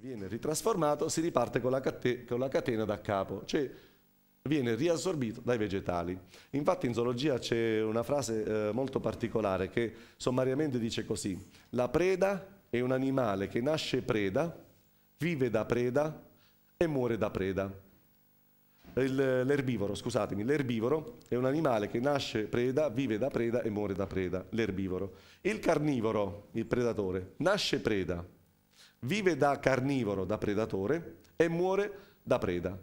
viene ritrasformato, si riparte con la, catena, con la catena da capo, cioè viene riassorbito dai vegetali. Infatti in zoologia c'è una frase eh, molto particolare che sommariamente dice così, la preda è un animale che nasce preda, vive da preda e muore da preda. L'erbivoro, scusatemi, l'erbivoro è un animale che nasce preda, vive da preda e muore da preda, l'erbivoro. Il carnivoro, il predatore, nasce preda, vive da carnivoro, da predatore, e muore da preda.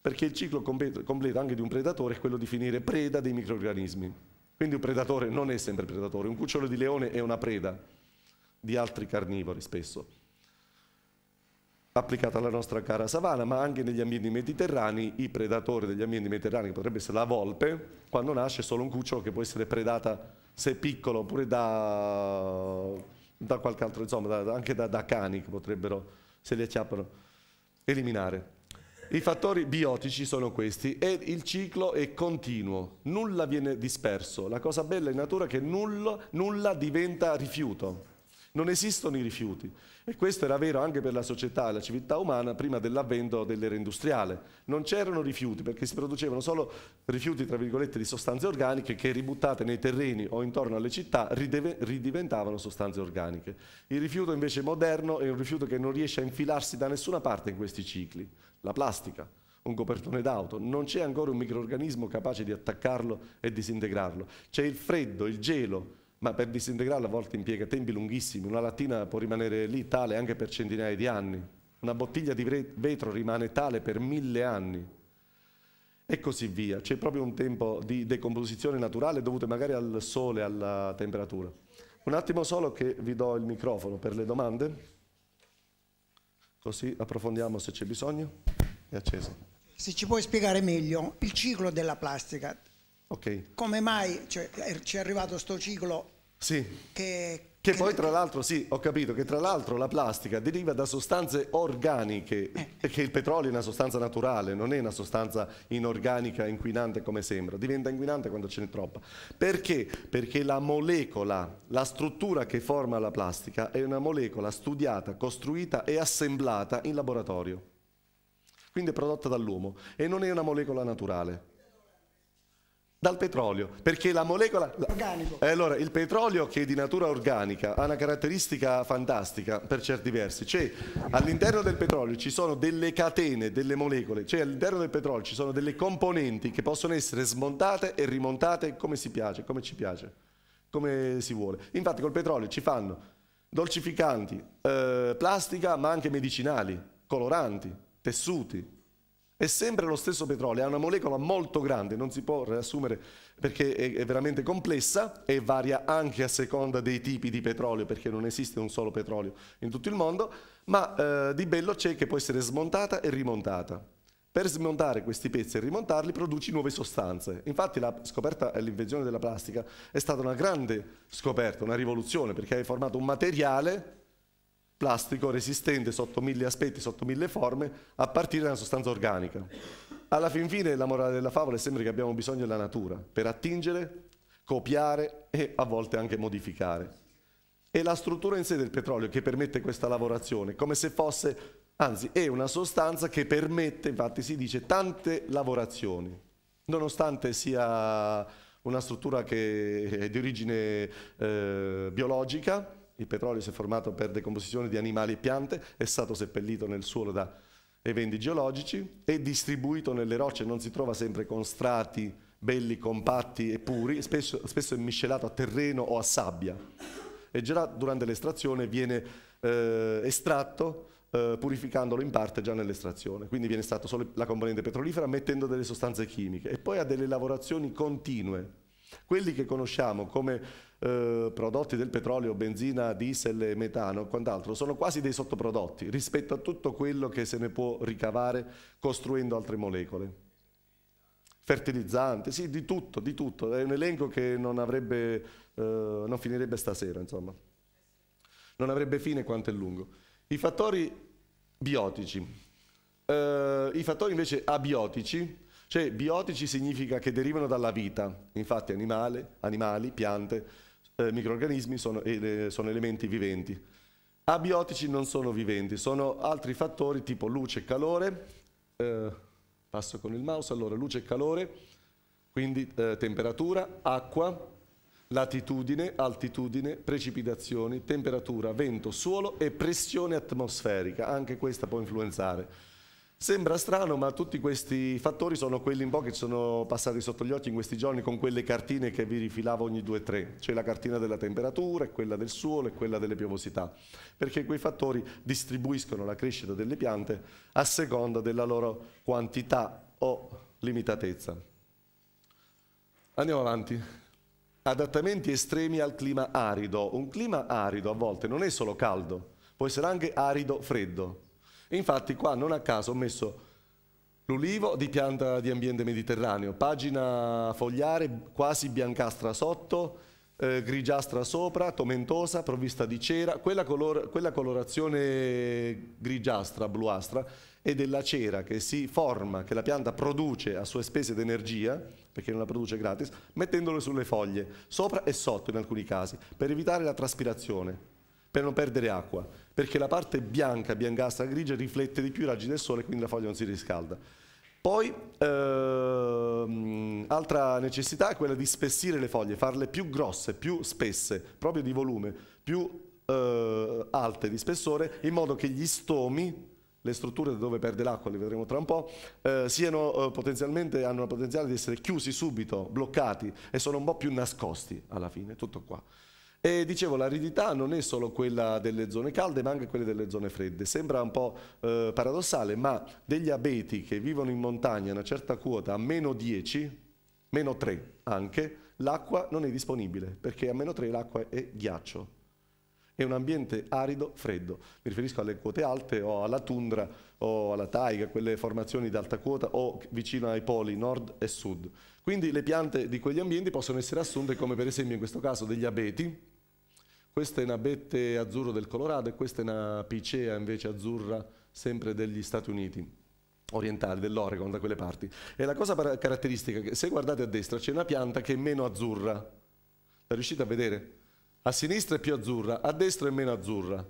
Perché il ciclo completo anche di un predatore è quello di finire preda dei microrganismi. Quindi un predatore non è sempre predatore, un cucciolo di leone è una preda di altri carnivori spesso, applicata alla nostra cara savana, ma anche negli ambienti mediterranei, i predatori degli ambienti mediterranei, potrebbe essere la volpe, quando nasce è solo un cucciolo che può essere predata se piccolo oppure da da qualche altro, insomma, da, anche da, da, cani che potrebbero, se li acciappano, eliminare. I fattori biotici sono questi e il ciclo è continuo, nulla viene disperso. La cosa bella in natura è che nulla, nulla diventa rifiuto, non esistono i rifiuti. E questo era vero anche per la società e la civiltà umana prima dell'avvento dell'era industriale. Non c'erano rifiuti perché si producevano solo rifiuti tra virgolette di sostanze organiche che ributtate nei terreni o intorno alle città ridiventavano sostanze organiche. Il rifiuto invece moderno è un rifiuto che non riesce a infilarsi da nessuna parte in questi cicli. La plastica, un copertone d'auto, non c'è ancora un microorganismo capace di attaccarlo e disintegrarlo. C'è il freddo, il gelo, ma per disintegrarla a volte impiega tempi lunghissimi, una lattina può rimanere lì tale anche per centinaia di anni, una bottiglia di vetro rimane tale per mille anni e così via. C'è proprio un tempo di decomposizione naturale dovuto magari al sole, alla temperatura. Un attimo solo che vi do il microfono per le domande, così approfondiamo se c'è bisogno. È acceso. Se ci puoi spiegare meglio il ciclo della plastica, Okay. Come mai cioè, ci è arrivato questo ciclo? Sì. Che, che, che poi tra l'altro, sì, ho capito che tra l'altro la plastica deriva da sostanze organiche, eh. perché il petrolio è una sostanza naturale, non è una sostanza inorganica inquinante come sembra, diventa inquinante quando ce n'è troppa. Perché? Perché la molecola, la struttura che forma la plastica è una molecola studiata, costruita e assemblata in laboratorio, quindi è prodotta dall'uomo e non è una molecola naturale. Dal petrolio, perché la molecola... Organico. Eh, allora, il petrolio che è di natura organica ha una caratteristica fantastica per certi versi, cioè all'interno del petrolio ci sono delle catene, delle molecole, cioè all'interno del petrolio ci sono delle componenti che possono essere smontate e rimontate come si piace, come ci piace, come si vuole. Infatti col petrolio ci fanno dolcificanti, eh, plastica, ma anche medicinali, coloranti, tessuti, è sempre lo stesso petrolio, è una molecola molto grande, non si può riassumere perché è veramente complessa e varia anche a seconda dei tipi di petrolio, perché non esiste un solo petrolio in tutto il mondo, ma eh, di bello c'è che può essere smontata e rimontata. Per smontare questi pezzi e rimontarli produci nuove sostanze. Infatti la scoperta e l'invenzione della plastica è stata una grande scoperta, una rivoluzione, perché hai formato un materiale plastico resistente sotto mille aspetti, sotto mille forme, a partire da una sostanza organica. Alla fin fine la morale della favola è sempre che abbiamo bisogno della natura per attingere, copiare e a volte anche modificare. È la struttura in sé del petrolio che permette questa lavorazione, come se fosse, anzi è una sostanza che permette, infatti si dice, tante lavorazioni, nonostante sia una struttura che è di origine eh, biologica, il petrolio si è formato per decomposizione di animali e piante, è stato seppellito nel suolo da eventi geologici, è distribuito nelle rocce, non si trova sempre con strati belli, compatti e puri, spesso, spesso è miscelato a terreno o a sabbia e già durante l'estrazione viene eh, estratto eh, purificandolo in parte già nell'estrazione, quindi viene estratto solo la componente petrolifera mettendo delle sostanze chimiche e poi ha delle lavorazioni continue. Quelli che conosciamo come eh, prodotti del petrolio, benzina, diesel e metano e quant'altro, sono quasi dei sottoprodotti rispetto a tutto quello che se ne può ricavare costruendo altre molecole fertilizzanti, sì, di tutto, di tutto. È un elenco che non, avrebbe, eh, non finirebbe stasera, insomma. Non avrebbe fine quanto è lungo. I fattori biotici. Eh, I fattori invece abiotici, cioè biotici significa che derivano dalla vita, infatti animale, animali, piante, eh, microorganismi sono, eh, sono elementi viventi. Abiotici non sono viventi, sono altri fattori tipo luce e calore, eh, passo con il mouse, allora luce e calore, quindi eh, temperatura, acqua, latitudine, altitudine, precipitazioni, temperatura, vento, suolo e pressione atmosferica, anche questa può influenzare. Sembra strano, ma tutti questi fattori sono quelli un po' che ci sono passati sotto gli occhi in questi giorni con quelle cartine che vi rifilavo ogni 2-3. C'è la cartina della temperatura, quella del suolo e quella delle piovosità, perché quei fattori distribuiscono la crescita delle piante a seconda della loro quantità o limitatezza. Andiamo avanti. Adattamenti estremi al clima arido. Un clima arido a volte non è solo caldo, può essere anche arido-freddo Infatti qua non a caso ho messo l'ulivo di pianta di ambiente mediterraneo, pagina fogliare quasi biancastra sotto, eh, grigiastra sopra, tomentosa, provvista di cera. Quella, color quella colorazione grigiastra, bluastra, è della cera che si forma, che la pianta produce a sue spese d'energia, perché non la produce gratis, mettendole sulle foglie, sopra e sotto in alcuni casi, per evitare la traspirazione, per non perdere acqua perché la parte bianca, biancastra, grigia riflette di più i raggi del sole e quindi la foglia non si riscalda. Poi, ehm, altra necessità è quella di spessire le foglie, farle più grosse, più spesse, proprio di volume, più eh, alte di spessore, in modo che gli stomi, le strutture dove perde l'acqua, li vedremo tra un po', eh, siano, eh, potenzialmente, hanno la potenziale di essere chiusi subito, bloccati e sono un po' più nascosti alla fine, tutto qua. E dicevo, l'aridità non è solo quella delle zone calde, ma anche quelle delle zone fredde. Sembra un po' eh, paradossale, ma degli abeti che vivono in montagna a una certa quota, a meno 10, meno 3 anche, l'acqua non è disponibile, perché a meno 3 l'acqua è ghiaccio. È un ambiente arido, freddo. Mi riferisco alle quote alte o alla tundra o alla taiga, quelle formazioni d'alta quota o vicino ai poli nord e sud. Quindi le piante di quegli ambienti possono essere assunte come per esempio in questo caso degli abeti, questa è un abete azzurro del Colorado e questa è una picea invece azzurra sempre degli Stati Uniti orientali, dell'Oregon, da quelle parti. E la cosa caratteristica è che se guardate a destra c'è una pianta che è meno azzurra, la riuscite a vedere? A sinistra è più azzurra, a destra è meno azzurra.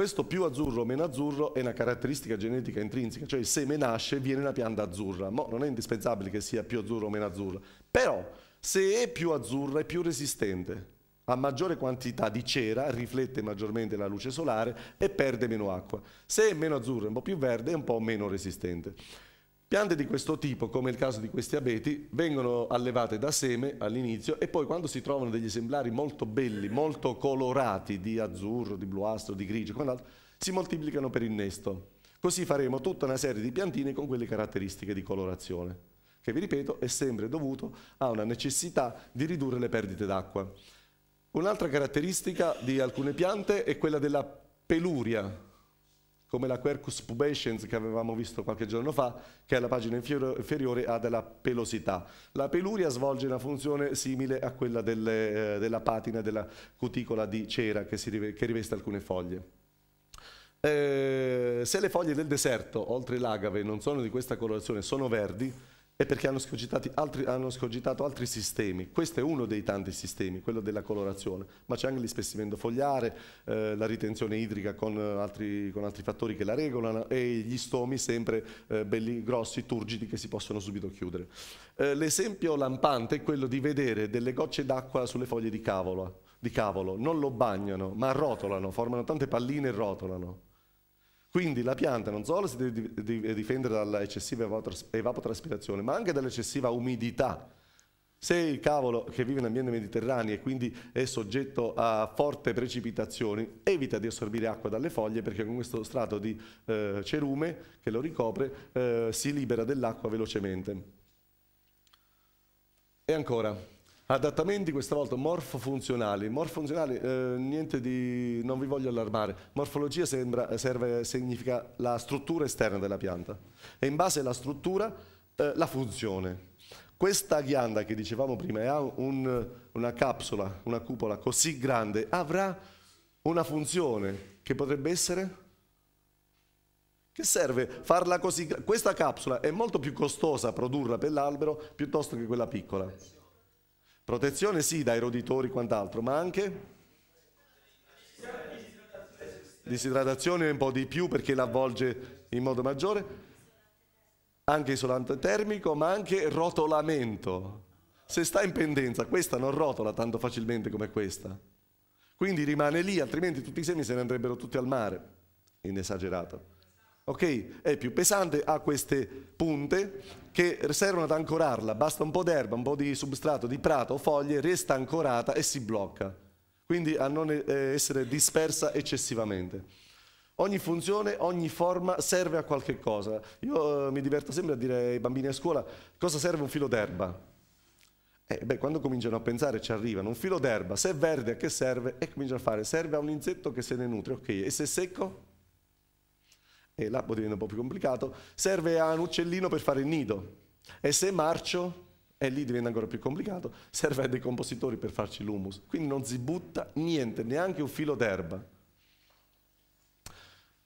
Questo più azzurro o meno azzurro è una caratteristica genetica intrinseca, cioè il seme nasce e viene una pianta azzurra. Mo non è indispensabile che sia più azzurro o meno azzurra, però se è più azzurra è più resistente, ha maggiore quantità di cera, riflette maggiormente la luce solare e perde meno acqua. Se è meno azzurra, un po' più verde, è un po' meno resistente. Piante di questo tipo, come il caso di questi abeti, vengono allevate da seme all'inizio e poi quando si trovano degli esemplari molto belli, molto colorati, di azzurro, di bluastro, di grigio, quant'altro, si moltiplicano per innesto. Così faremo tutta una serie di piantine con quelle caratteristiche di colorazione, che vi ripeto è sempre dovuto a una necessità di ridurre le perdite d'acqua. Un'altra caratteristica di alcune piante è quella della peluria, come la Quercus pubescens che avevamo visto qualche giorno fa, che è la pagina inferiore ha della pelosità. La peluria svolge una funzione simile a quella delle, eh, della patina della cuticola di cera che, rive che riveste alcune foglie. Eh, se le foglie del deserto, oltre l'agave, non sono di questa colorazione, sono verdi, e perché hanno, altri, hanno scogitato altri sistemi. Questo è uno dei tanti sistemi, quello della colorazione, ma c'è anche l'ispessimento fogliare, eh, la ritenzione idrica con altri, con altri, fattori che la regolano e gli stomi sempre eh, belli grossi, turgidi che si possono subito chiudere. Eh, l'esempio lampante è quello di vedere delle gocce d'acqua sulle foglie di, cavola, di cavolo, non lo bagnano, ma rotolano, formano tante palline e rotolano. Quindi la pianta non solo si deve difendere dall'eccessiva evapotraspirazione, ma anche dall'eccessiva umidità. Se il cavolo che vive in ambiente mediterraneo e quindi è soggetto a forte precipitazioni, evita di assorbire acqua dalle foglie perché con questo strato di eh, cerume che lo ricopre eh, si libera dell'acqua velocemente. E ancora, Adattamenti questa volta morfofunzionali. Morfofunzionali, eh, niente di... non vi voglio allarmare. Morfologia sembra, serve, significa la struttura esterna della pianta e in base alla struttura eh, la funzione. Questa ghianda che dicevamo prima ha un, una capsula, una cupola così grande, avrà una funzione che potrebbe essere... Che serve farla così? Questa capsula è molto più costosa a produrla per l'albero piuttosto che quella piccola. Protezione sì dai roditori e quant'altro, ma anche disidratazione un po' di più perché l'avvolge in modo maggiore, anche isolante termico, ma anche rotolamento. Se sta in pendenza, questa non rotola tanto facilmente come questa. Quindi rimane lì, altrimenti tutti i semi se ne andrebbero tutti al mare, in esagerato ok? È più pesante, ha queste punte che servono ad ancorarla, basta un po' d'erba, un po' di substrato, di prato, o foglie, resta ancorata e si blocca, quindi a non eh, essere dispersa eccessivamente. Ogni funzione, ogni forma serve a qualche cosa. Io eh, mi diverto sempre a dire ai bambini a scuola cosa serve un filo d'erba. Eh, beh, quando cominciano a pensare ci arrivano, un filo d'erba, se è verde a che serve? E cominciano a fare, serve a un insetto che se ne nutre, ok, e se è secco? e là boh, diventa un po' più complicato, serve a un uccellino per fare il nido. E se è marcio, e lì diventa ancora più complicato, serve a dei compositori per farci l'humus. Quindi non si butta niente, neanche un filo d'erba.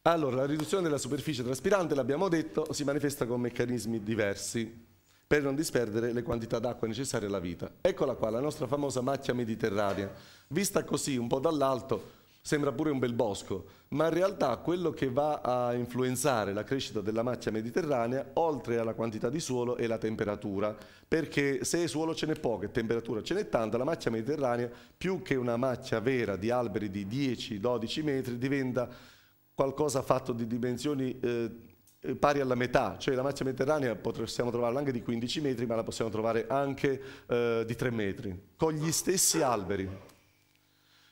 Allora, la riduzione della superficie traspirante, l'abbiamo detto, si manifesta con meccanismi diversi per non disperdere le quantità d'acqua necessarie alla vita. Eccola qua, la nostra famosa macchia mediterranea. Vista così, un po' dall'alto, sembra pure un bel bosco, ma in realtà quello che va a influenzare la crescita della macchia mediterranea, oltre alla quantità di suolo, è la temperatura, perché se suolo ce n'è poco e temperatura ce n'è tanta, la macchia mediterranea, più che una macchia vera di alberi di 10-12 metri, diventa qualcosa fatto di dimensioni... Eh, pari alla metà, cioè la macchia mediterranea possiamo trovarla anche di 15 metri, ma la possiamo trovare anche eh, di 3 metri, con gli stessi alberi,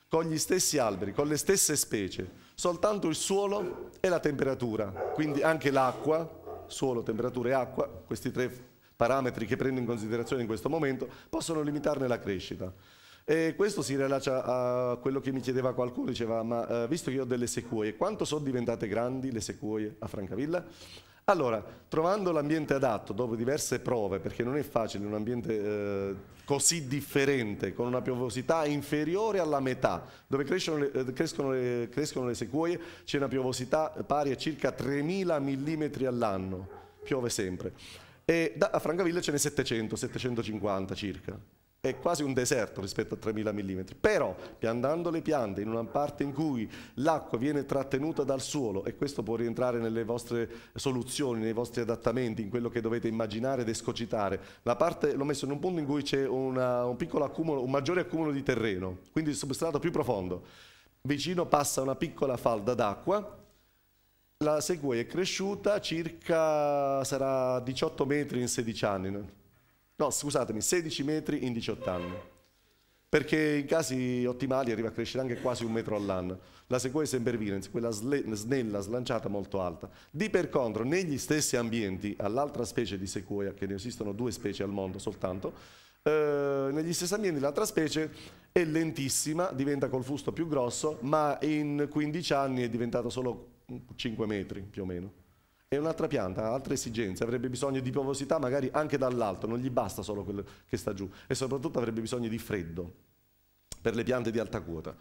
con gli stessi alberi, con le stesse specie soltanto il suolo e la temperatura, quindi anche l'acqua, suolo, temperatura e acqua, questi tre parametri che prendo in considerazione in questo momento, possono limitarne la crescita. E questo si rilascia a quello che mi chiedeva qualcuno, diceva, ma eh, visto che io ho delle sequoie, quanto sono diventate grandi le sequoie a Francavilla? Allora, trovando l'ambiente adatto dopo diverse prove, perché non è facile un ambiente eh, così differente, con una piovosità inferiore alla metà, dove crescono le, eh, crescono le, crescono le sequoie, c'è una piovosità pari a circa 3.000 mm all'anno, piove sempre. E da, a Francavilla ce n'è 700, 750 circa è quasi un deserto rispetto a 3000 mm, però piantando le piante in una parte in cui l'acqua viene trattenuta dal suolo e questo può rientrare nelle vostre soluzioni, nei vostri adattamenti, in quello che dovete immaginare ed escogitare, la parte l'ho messo in un punto in cui c'è una, un piccolo accumulo, un maggiore accumulo di terreno, quindi il substrato più profondo, vicino passa una piccola falda d'acqua la sequoia è cresciuta circa sarà 18 metri in 16 anni, no scusatemi, 16 metri in 18 anni. Perché in casi ottimali arriva a crescere anche quasi un metro all'anno. La sequoia sempervirens, quella snella, slanciata molto alta. Di per contro, negli stessi ambienti, all'altra specie di sequoia, che ne esistono due specie al mondo soltanto, eh, negli stessi ambienti l'altra specie è lentissima, diventa col fusto più grosso, ma in 15 anni è diventata solo 5 metri più o meno è un'altra pianta, ha altre esigenze, avrebbe bisogno di piovosità magari anche dall'alto, non gli basta solo quello che sta giù e soprattutto avrebbe bisogno di freddo per le piante di alta quota.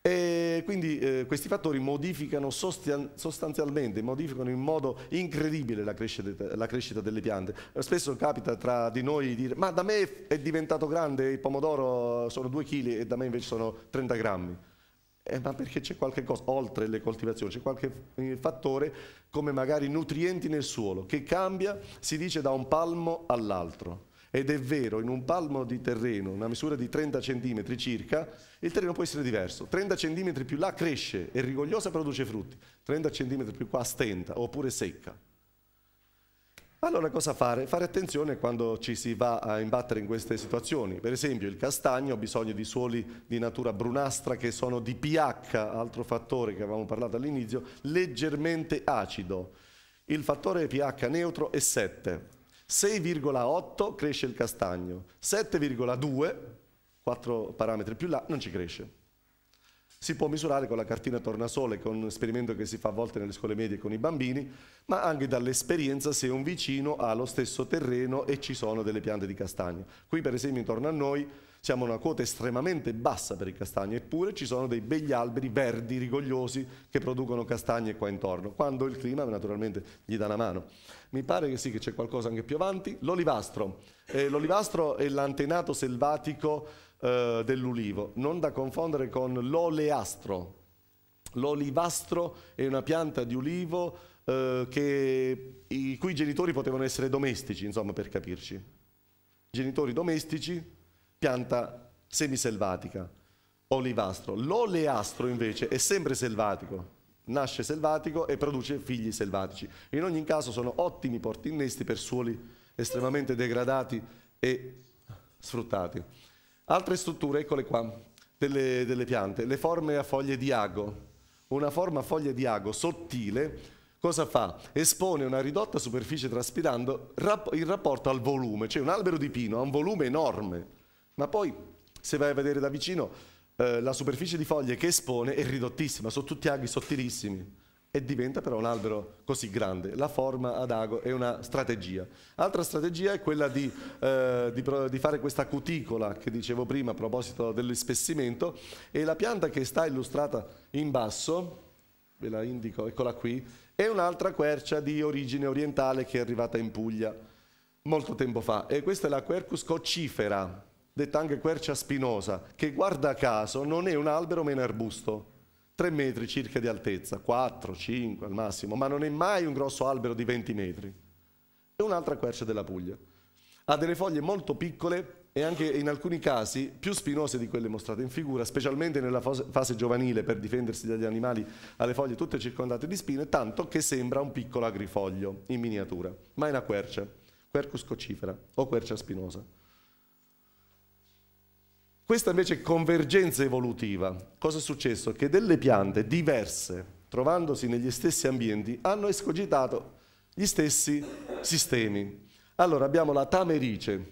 E quindi eh, questi fattori modificano sostanzialmente, modificano in modo incredibile la crescita, la crescita, delle piante. Spesso capita tra di noi dire ma da me è diventato grande il pomodoro sono 2 kg e da me invece sono 30 grammi eh, ma perché c'è qualche cosa, oltre le coltivazioni, c'è qualche fattore come magari nutrienti nel suolo, che cambia, si dice, da un palmo all'altro. Ed è vero, in un palmo di terreno, una misura di 30 cm circa, il terreno può essere diverso. 30 cm più là cresce, è rigogliosa e produce frutti, 30 cm più qua stenta oppure secca. Allora cosa fare? Fare attenzione quando ci si va a imbattere in queste situazioni. Per esempio il castagno ha bisogno di suoli di natura brunastra che sono di pH, altro fattore che avevamo parlato all'inizio, leggermente acido. Il fattore pH neutro è 7. 6,8 cresce il castagno, 7,2, 4 parametri più là, non ci cresce si può misurare con la cartina tornasole, che è un esperimento che si fa a volte nelle scuole medie con i bambini, ma anche dall'esperienza se un vicino ha lo stesso terreno e ci sono delle piante di castagno. Qui per esempio intorno a noi siamo a una quota estremamente bassa per i castagni, eppure ci sono dei begli alberi verdi, rigogliosi, che producono castagne qua intorno, quando il clima naturalmente gli dà una mano. Mi pare che sì, che c'è qualcosa anche più avanti. L'olivastro. Eh, l'olivastro è l'antenato selvatico eh, dell'ulivo, non da confondere con l'oleastro. L'olivastro è una pianta di ulivo eh, che, i cui genitori potevano essere domestici, insomma, per capirci. Genitori domestici, pianta semiselvatica, olivastro. L'oleastro invece è sempre selvatico, nasce selvatico e produce figli selvatici. In ogni caso sono ottimi porti innesti per suoli estremamente degradati e sfruttati. Altre strutture, eccole qua, delle, delle piante, le forme a foglie di ago. Una forma a foglie di ago sottile cosa fa? Espone una ridotta superficie traspirando in rapporto al volume, cioè un albero di pino ha un volume enorme, ma poi se vai a vedere da vicino eh, la superficie di foglie che espone è ridottissima, sono tutti aghi sottilissimi e diventa però un albero così grande. La forma ad ago è una strategia. Altra strategia è quella di, eh, di, di fare questa cuticola che dicevo prima a proposito dell'ispessimento e la pianta che sta illustrata in basso, ve la indico, eccola qui, è un'altra quercia di origine orientale che è arrivata in Puglia molto tempo fa e questa è la Quercus coccifera, detta anche quercia spinosa, che guarda caso non è un albero ma è un arbusto 3 metri circa di altezza, 4, 5 al massimo, ma non è mai un grosso albero di 20 metri. È un'altra quercia della Puglia. Ha delle foglie molto piccole e anche in alcuni casi più spinose di quelle mostrate in figura, specialmente nella fase giovanile per difendersi dagli animali ha le foglie tutte circondate di spine, tanto che sembra un piccolo agrifoglio in miniatura, ma è una quercia, quercus cocifera o quercia spinosa. Questa invece è convergenza evolutiva, cosa è successo? Che delle piante diverse, trovandosi negli stessi ambienti, hanno escogitato gli stessi sistemi. Allora abbiamo la tamerice,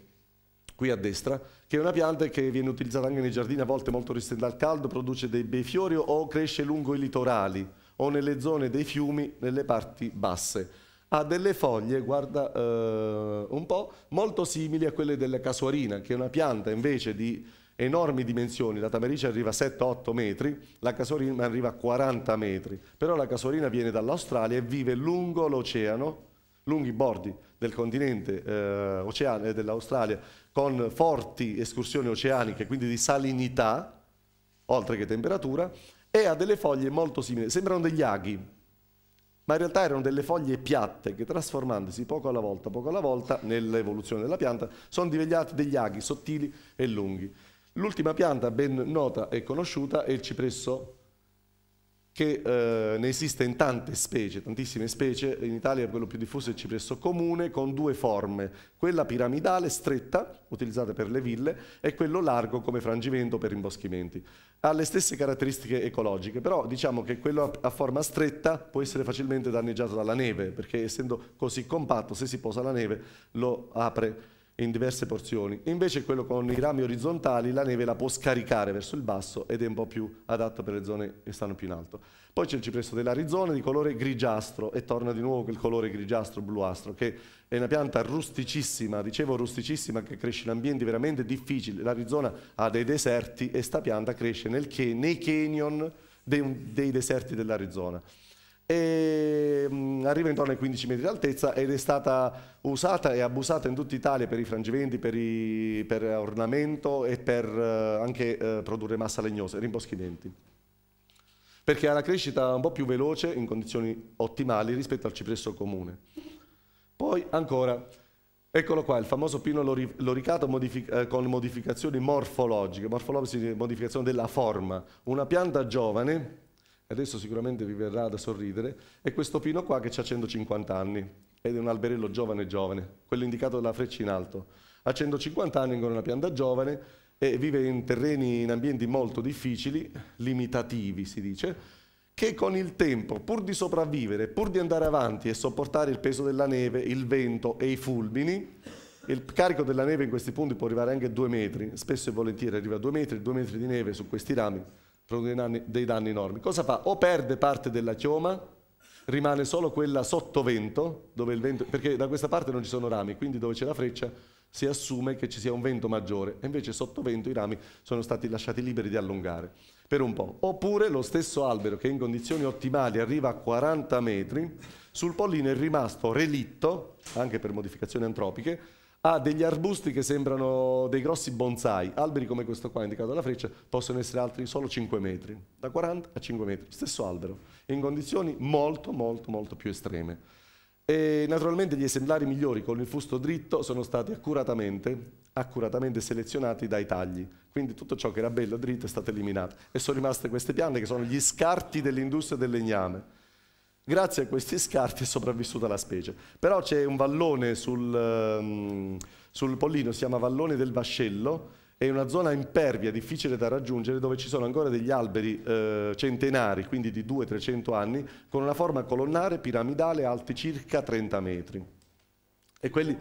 qui a destra, che è una pianta che viene utilizzata anche nei giardini, a volte molto resistente al caldo, produce dei bei fiori o cresce lungo i litorali o nelle zone dei fiumi, nelle parti basse. Ha delle foglie, guarda eh, un po', molto simili a quelle della casuarina, che è una pianta invece di enormi dimensioni, la Tamerice arriva a 7-8 metri, la Casorina arriva a 40 metri, però la Casorina viene dall'Australia e vive lungo l'oceano, lunghi bordi del continente eh, oceano, dell'Australia, con forti escursioni oceaniche, quindi di salinità, oltre che temperatura, e ha delle foglie molto simili, sembrano degli aghi, ma in realtà erano delle foglie piatte che trasformandosi poco alla volta, poco alla volta, nell'evoluzione della pianta, sono diventati degli aghi sottili e lunghi. L'ultima pianta ben nota e conosciuta è il cipresso che eh, ne esiste in tante specie, tantissime specie, in Italia quello più diffuso è il cipresso comune con due forme, quella piramidale stretta, utilizzata per le ville, e quello largo come frangimento per imboschimenti. Ha le stesse caratteristiche ecologiche, però diciamo che quello a forma stretta può essere facilmente danneggiato dalla neve, perché essendo così compatto, se si posa la neve lo apre in diverse porzioni. Invece quello con i rami orizzontali la neve la può scaricare verso il basso ed è un po' più adatto per le zone che stanno più in alto. Poi c'è il cipresso dell'Arizona di colore grigiastro e torna di nuovo quel colore grigiastro-bluastro che è una pianta rusticissima, dicevo rusticissima, che cresce in ambienti veramente difficili. L'Arizona ha dei deserti e sta pianta cresce nel, nei canyon dei, dei deserti dell'Arizona e mm, arriva intorno ai 15 metri d'altezza ed è stata usata e abusata in tutta Italia per i frangiventi, per, i, per ornamento e per eh, anche eh, produrre massa legnosa, rimboschimenti. Perché ha una crescita un po' più veloce in condizioni ottimali rispetto al cipresso comune. Poi ancora, eccolo qua, il famoso pino lori, loricato modific eh, con modificazioni morfologiche, morfologiche, modificazione della forma. Una pianta giovane adesso sicuramente vi verrà da sorridere, è questo pino qua che ha 150 anni ed è un alberello giovane giovane, quello indicato dalla freccia in alto. Ha 150 anni ancora una pianta giovane e vive in terreni, in ambienti molto difficili, limitativi si dice, che con il tempo, pur di sopravvivere, pur di andare avanti e sopportare il peso della neve, il vento e i fulmini, il carico della neve in questi punti può arrivare anche a due metri, spesso e volentieri arriva a due metri, due metri di neve su questi rami, producono dei danni, dei danni enormi. Cosa fa? O perde parte della chioma, rimane solo quella sotto vento, vento, perché da questa parte non ci sono rami, quindi dove c'è la freccia si assume che ci sia un vento maggiore, e invece sotto vento i rami sono stati lasciati liberi di allungare per un po'. Oppure lo stesso albero che in condizioni ottimali arriva a 40 metri, sul pollino è rimasto relitto, anche per modificazioni antropiche, ha ah, degli arbusti che sembrano dei grossi bonsai. Alberi come questo qua, indicato dalla freccia, possono essere altri solo 5 metri, da 40 a 5 metri, stesso albero, in condizioni molto, molto, molto più estreme. E naturalmente gli esemplari migliori con il fusto dritto sono stati accuratamente, accuratamente selezionati dai tagli, quindi tutto ciò che era bello dritto è stato eliminato e sono rimaste queste piante che sono gli scarti dell'industria del legname Grazie a questi scarti è sopravvissuta la specie. Però c'è un vallone sul, ehm, sul pollino, si chiama Vallone del Vascello, è una zona impervia, difficile da raggiungere, dove ci sono ancora degli alberi eh, centenari, quindi di 200-300 anni, con una forma colonnare, piramidale, alti circa 30 metri. E quelli...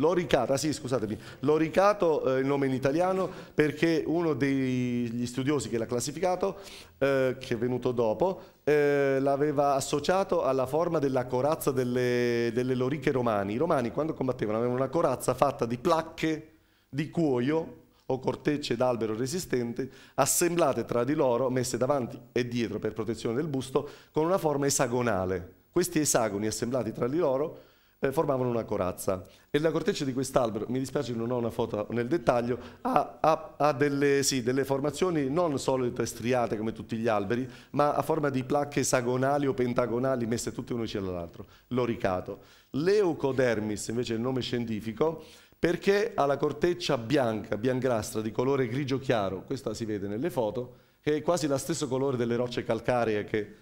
L'ho ricato, ah, sì, scusatemi, l'ho ricato eh, il nome in italiano perché uno degli studiosi che l'ha classificato, eh, che è venuto dopo, eh, l'aveva associato alla forma della corazza delle, delle loriche romani. I romani quando combattevano avevano una corazza fatta di placche di cuoio o cortecce d'albero resistenti assemblate tra di loro, messe davanti e dietro per protezione del busto, con una forma esagonale. Questi esagoni assemblati tra di loro eh, formavano una corazza. E la corteccia di quest'albero, mi dispiace non ho una foto nel dettaglio, ha, ha, ha delle, sì, delle, formazioni non solite striate come tutti gli alberi, ma a forma di placche esagonali o pentagonali messe tutte uno vicino all'altro, loricato. Leucodermis invece è il nome scientifico perché ha la corteccia bianca, biancastra, di colore grigio chiaro, questa si vede nelle foto, che è quasi lo stesso colore delle rocce calcaree che,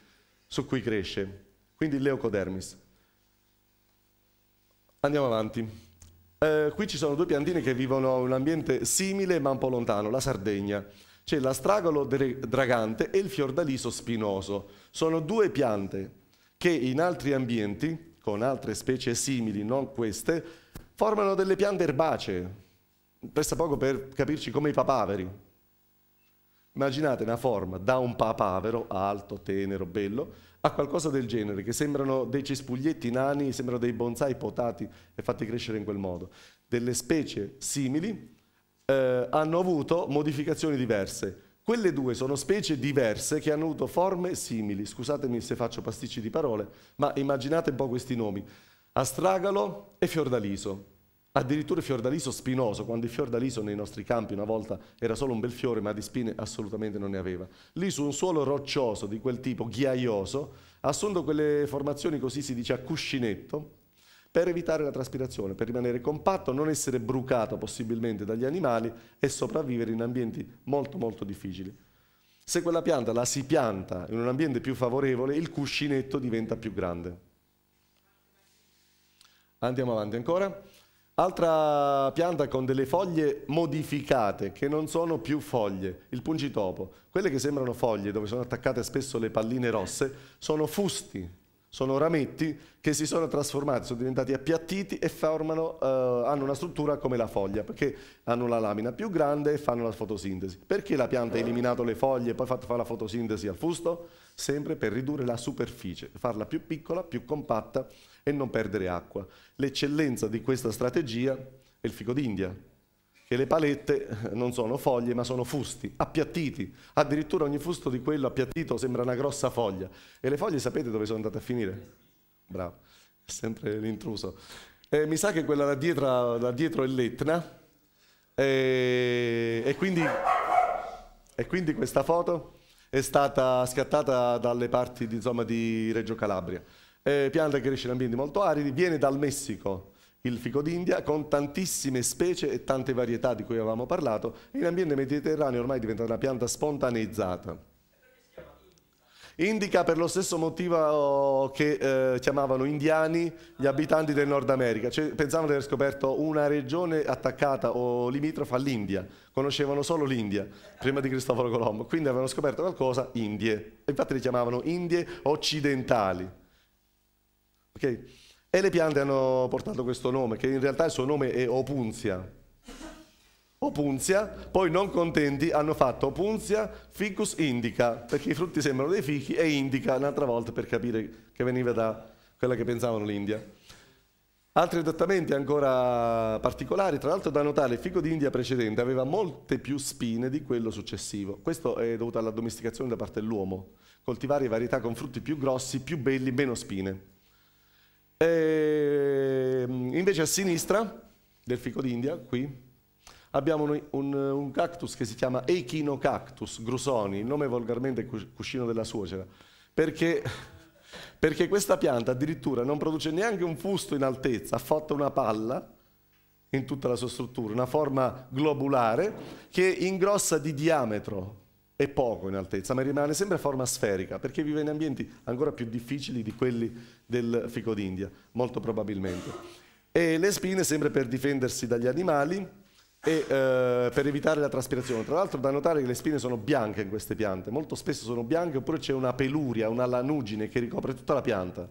su cui cresce, quindi leucodermis. Andiamo avanti. Eh, qui ci sono due piantine che vivono in un ambiente simile ma un po' lontano, la Sardegna. C'è l'astragolo dragante e il fiordaliso spinoso. Sono due piante che in altri ambienti, con altre specie simili, non queste, formano delle piante erbacee, presta poco per capirci come i papaveri. Immaginate una forma da un papavero alto, tenero, bello, a qualcosa del genere, che sembrano dei cespuglietti nani, sembrano dei bonsai potati e fatti crescere in quel modo. Delle specie simili eh, hanno avuto modificazioni diverse. Quelle due sono specie diverse che hanno avuto forme simili. Scusatemi se faccio pasticci di parole, ma immaginate un po' questi nomi. Astragalo e Fiordaliso. Addirittura Fiordaliso spinoso, quando il Fiordaliso nei nostri campi una volta era solo un bel fiore, ma di spine assolutamente non ne aveva. Lì su un suolo roccioso di quel tipo, ghiaioso, ha assunto quelle formazioni così si dice a cuscinetto, per evitare la traspirazione, per rimanere compatto, non essere brucato possibilmente dagli animali e sopravvivere in ambienti molto molto difficili. Se quella pianta la si pianta in un ambiente più favorevole, il cuscinetto diventa più grande. Andiamo avanti ancora. Altra pianta con delle foglie modificate, che non sono più foglie, il pungitopo. Quelle che sembrano foglie, dove sono attaccate spesso le palline rosse, sono fusti, sono rametti che si sono trasformati, sono diventati appiattiti e formano, eh, hanno una struttura come la foglia, perché hanno la lamina più grande e fanno la fotosintesi. Perché la pianta ha eliminato le foglie e poi fatto fare la fotosintesi al fusto? Sempre per ridurre la superficie, farla più piccola, più compatta e non perdere acqua. L'eccellenza di questa strategia è il fico d'India, che le palette eh, non sono foglie ma sono fusti, appiattiti, addirittura ogni fusto di quello appiattito sembra una grossa foglia e le foglie sapete dove sono andate a finire? Bravo, è sempre l'intruso. Eh, mi sa che quella da dietro, là dietro è l'Etna eh, e, quindi, e quindi questa foto è stata scattata dalle parti insomma, di Reggio Calabria eh, pianta che cresce in ambienti molto aridi, viene dal Messico il fico d'India con tantissime specie e tante varietà di cui avevamo parlato, in ambiente mediterraneo ormai diventa una pianta spontaneizzata. Indica per lo stesso motivo eh, che eh, chiamavano indiani gli abitanti del Nord America, cioè, pensavano di aver scoperto una regione attaccata o limitrofa all'India, conoscevano solo l'India prima di Cristoforo Colombo, quindi avevano scoperto qualcosa Indie, infatti le chiamavano Indie occidentali. Okay? E le piante hanno portato questo nome, che in realtà il suo nome è Opunzia. Opunzia, poi non contenti hanno fatto Opunzia ficus indica, perché i frutti sembrano dei fichi e indica un'altra volta per capire che veniva da quella che pensavano l'India. Altri adattamenti ancora particolari, tra l'altro da notare il fico d'India precedente aveva molte più spine di quello successivo. Questo è dovuto alla domesticazione da parte dell'uomo, coltivare varietà con frutti più grossi, più belli, meno spine. E ehm, invece a sinistra del fico d'India, qui, abbiamo un, un, un, cactus che si chiama Echinocactus grusoni, il nome volgarmente cuscino della suocera, perché, perché questa pianta addirittura non produce neanche un fusto in altezza, ha fatto una palla in tutta la sua struttura, una forma globulare che ingrossa di diametro è poco in altezza, ma rimane sempre a forma sferica, perché vive in ambienti ancora più difficili di quelli del fico d'India, molto probabilmente. E le spine sempre per difendersi dagli animali e eh, per evitare la traspirazione. Tra l'altro da notare che le spine sono bianche in queste piante, molto spesso sono bianche oppure c'è una peluria, una lanugine che ricopre tutta la pianta.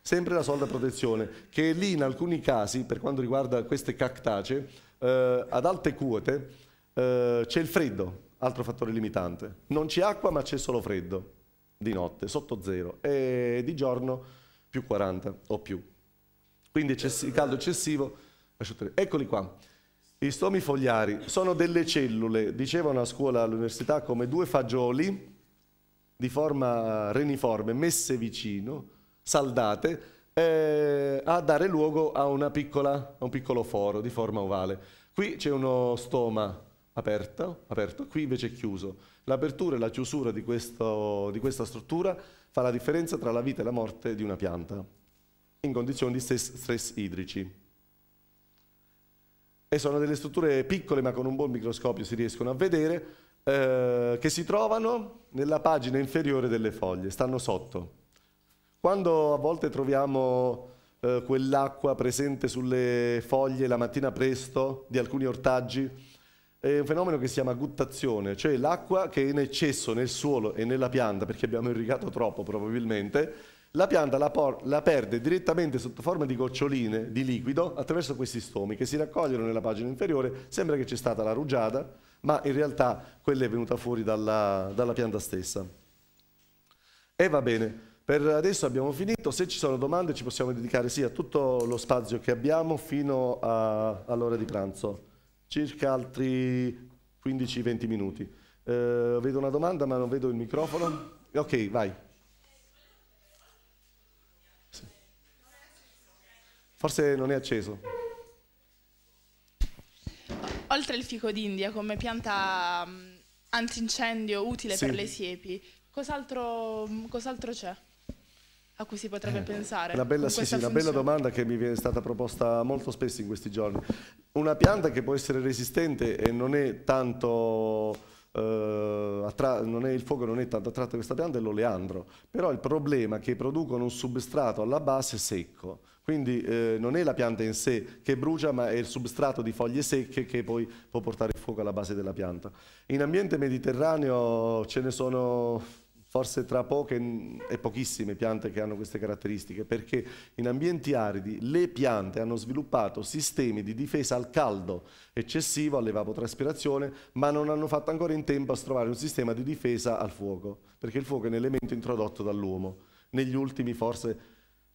Sempre la solda protezione, che lì in alcuni casi, per quanto riguarda queste cactacee, eh, ad alte quote eh, c'è il freddo, altro fattore limitante. Non c'è acqua ma c'è solo freddo di notte, sotto zero, e di giorno più 40 o più. Quindi eccessi caldo eccessivo. Eccoli qua. I stomi fogliari sono delle cellule, dicevano a scuola all'università, come due fagioli di forma reniforme messe vicino, saldate, eh, a dare luogo a, piccola, a un piccolo foro di forma ovale. Qui c'è uno stoma aperto, aperto qui invece è chiuso. L'apertura e la chiusura di, questo, di questa struttura fa la differenza tra la vita e la morte di una pianta in condizioni di stress idrici. E sono delle strutture piccole, ma con un buon microscopio si riescono a vedere, eh, che si trovano nella pagina inferiore delle foglie, stanno sotto. Quando a volte troviamo eh, quell'acqua presente sulle foglie la mattina presto di alcuni ortaggi, è un fenomeno che si chiama guttazione, cioè l'acqua che è in eccesso nel suolo e nella pianta, perché abbiamo irrigato troppo probabilmente, la pianta la, la, perde direttamente sotto forma di goccioline di liquido attraverso questi stomi che si raccogliono nella pagina inferiore, sembra che c'è stata la rugiada, ma in realtà quella è venuta fuori dalla, dalla pianta stessa. E va bene, per adesso abbiamo finito, se ci sono domande ci possiamo dedicare sì, a tutto lo spazio che abbiamo fino all'ora di pranzo circa altri 15-20 minuti. Eh, vedo una domanda ma non vedo il microfono. Ok, vai. Sì. Forse non è acceso. Oltre al fico d'India come pianta mm, antincendio utile sì. per le siepi, cos'altro, mm, cos'altro c'è? a cui si potrebbe eh, pensare? Una bella, sì, sì, una bella domanda che mi viene stata proposta molto spesso in questi giorni. Una pianta che può essere resistente e non è tanto... Uh, non è, il fuoco non è tanto attratto da questa pianta, è l'oleandro. Però il problema è che producono un substrato alla base secco. Quindi eh, non è la pianta in sé che brucia, ma è il substrato di foglie secche che poi può portare il fuoco alla base della pianta. In ambiente mediterraneo ce ne sono forse tra poche e pochissime piante che hanno queste caratteristiche, perché in ambienti aridi le piante hanno sviluppato sistemi di difesa al caldo eccessivo, all'evapotraspirazione, ma non hanno fatto ancora in tempo a trovare un sistema di difesa al fuoco, perché il fuoco è un elemento introdotto dall'uomo negli ultimi forse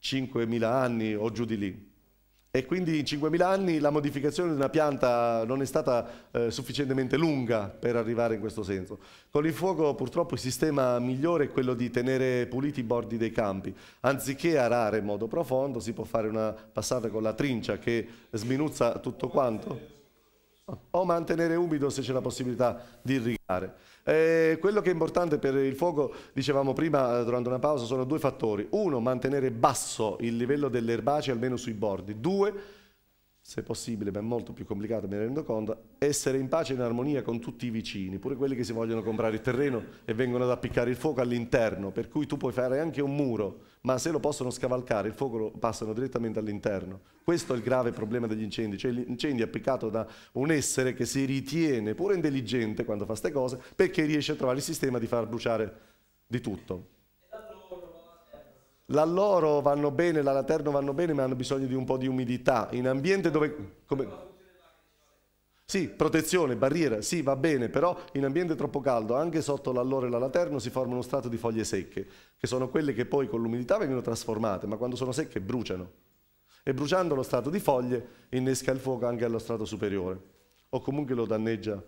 5.000 anni o giù di lì e quindi in 5.000 anni la modificazione di una pianta non è stata eh, sufficientemente lunga per arrivare in questo senso. Con il fuoco purtroppo il sistema migliore è quello di tenere puliti i bordi dei campi, anziché arare in modo profondo si può fare una passata con la trincia che sminuzza tutto quanto o mantenere umido se c'è la possibilità di irrigare. Eh, quello che è importante per il fuoco, dicevamo prima eh, durante una pausa, sono due fattori. Uno, mantenere basso il livello delle erbacee almeno sui bordi. Due, se possibile, ma è molto più complicato, me ne rendo conto, essere in pace e in armonia con tutti i vicini, pure quelli che si vogliono comprare il terreno e vengono ad appiccare il fuoco all'interno, per cui tu puoi fare anche un muro ma se lo possono scavalcare il fuoco lo passano direttamente all'interno. Questo è il grave problema degli incendi, cioè l'incendio è applicato da un essere che si ritiene pure intelligente quando fa queste cose perché riesce a trovare il sistema di far bruciare di tutto. L'alloro vanno bene, l'alaterno vanno bene, ma hanno bisogno di un po' di umidità. In ambiente dove... Come, sì, protezione, barriera, sì, va bene, però in ambiente troppo caldo, anche sotto l'alloro e la laterno si forma uno strato di foglie secche, che sono quelle che poi con l'umidità vengono trasformate, ma quando sono secche bruciano. E bruciando lo strato di foglie innesca il fuoco anche allo strato superiore, o comunque lo danneggia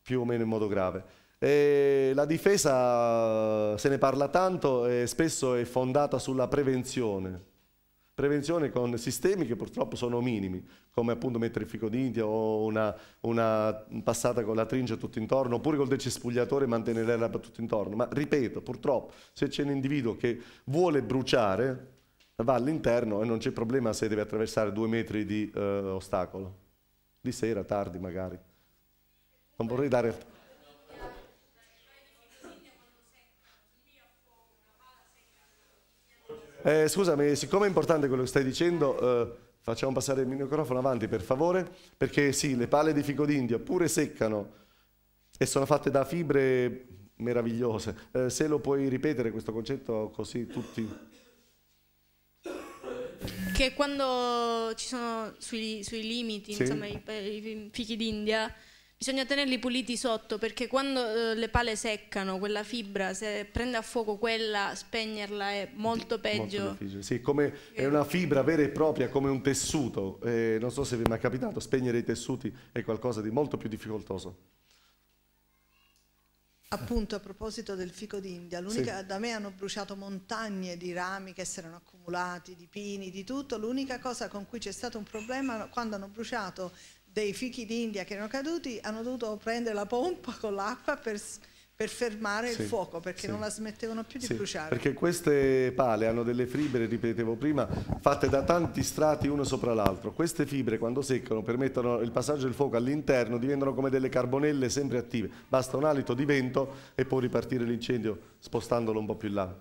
più o meno in modo grave. E la difesa eh, se ne parla tanto e spesso è fondata sulla prevenzione, prevenzione con sistemi che purtroppo sono minimi, come appunto mettere il fico d'India o una, una, passata con la trincia tutto intorno, oppure col decespugliatore mantenere l'erba tutto intorno. Ma ripeto, purtroppo, se c'è un individuo che vuole bruciare, va all'interno e non c'è problema se deve attraversare due metri di eh, ostacolo. Di sera, tardi magari. Non vorrei dare... Eh, scusami, siccome è importante quello che stai dicendo, eh, facciamo passare il microfono avanti per favore, perché sì, le palle di fico d'India pure seccano e sono fatte da fibre meravigliose. Eh, se lo puoi ripetere questo concetto così tutti... Che quando ci sono sui, sui limiti, sì. insomma, i, i fichi d'India Bisogna tenerli puliti sotto perché quando eh, le pale seccano, quella fibra, se prende a fuoco quella, spegnerla è molto peggio. Molto Sì, come è eh. una fibra vera e propria, come un tessuto. Eh, non so se vi è mai capitato, spegnere i tessuti è qualcosa di molto più difficoltoso. Appunto, a proposito del fico d'India, l'unica, sì. da me hanno bruciato montagne di rami che si erano accumulati, di pini, di tutto. L'unica cosa con cui c'è stato un problema quando hanno bruciato dei fichi d'India che erano caduti hanno dovuto prendere la pompa con l'acqua per, per fermare sì, il fuoco perché sì. non la smettevano più di sì, bruciare. Perché queste pale hanno delle fibre, ripetevo prima, fatte da tanti strati uno sopra l'altro. Queste fibre quando seccano permettono il passaggio del fuoco all'interno, diventano come delle carbonelle sempre attive. Basta un alito di vento e può ripartire l'incendio spostandolo un po' più in là.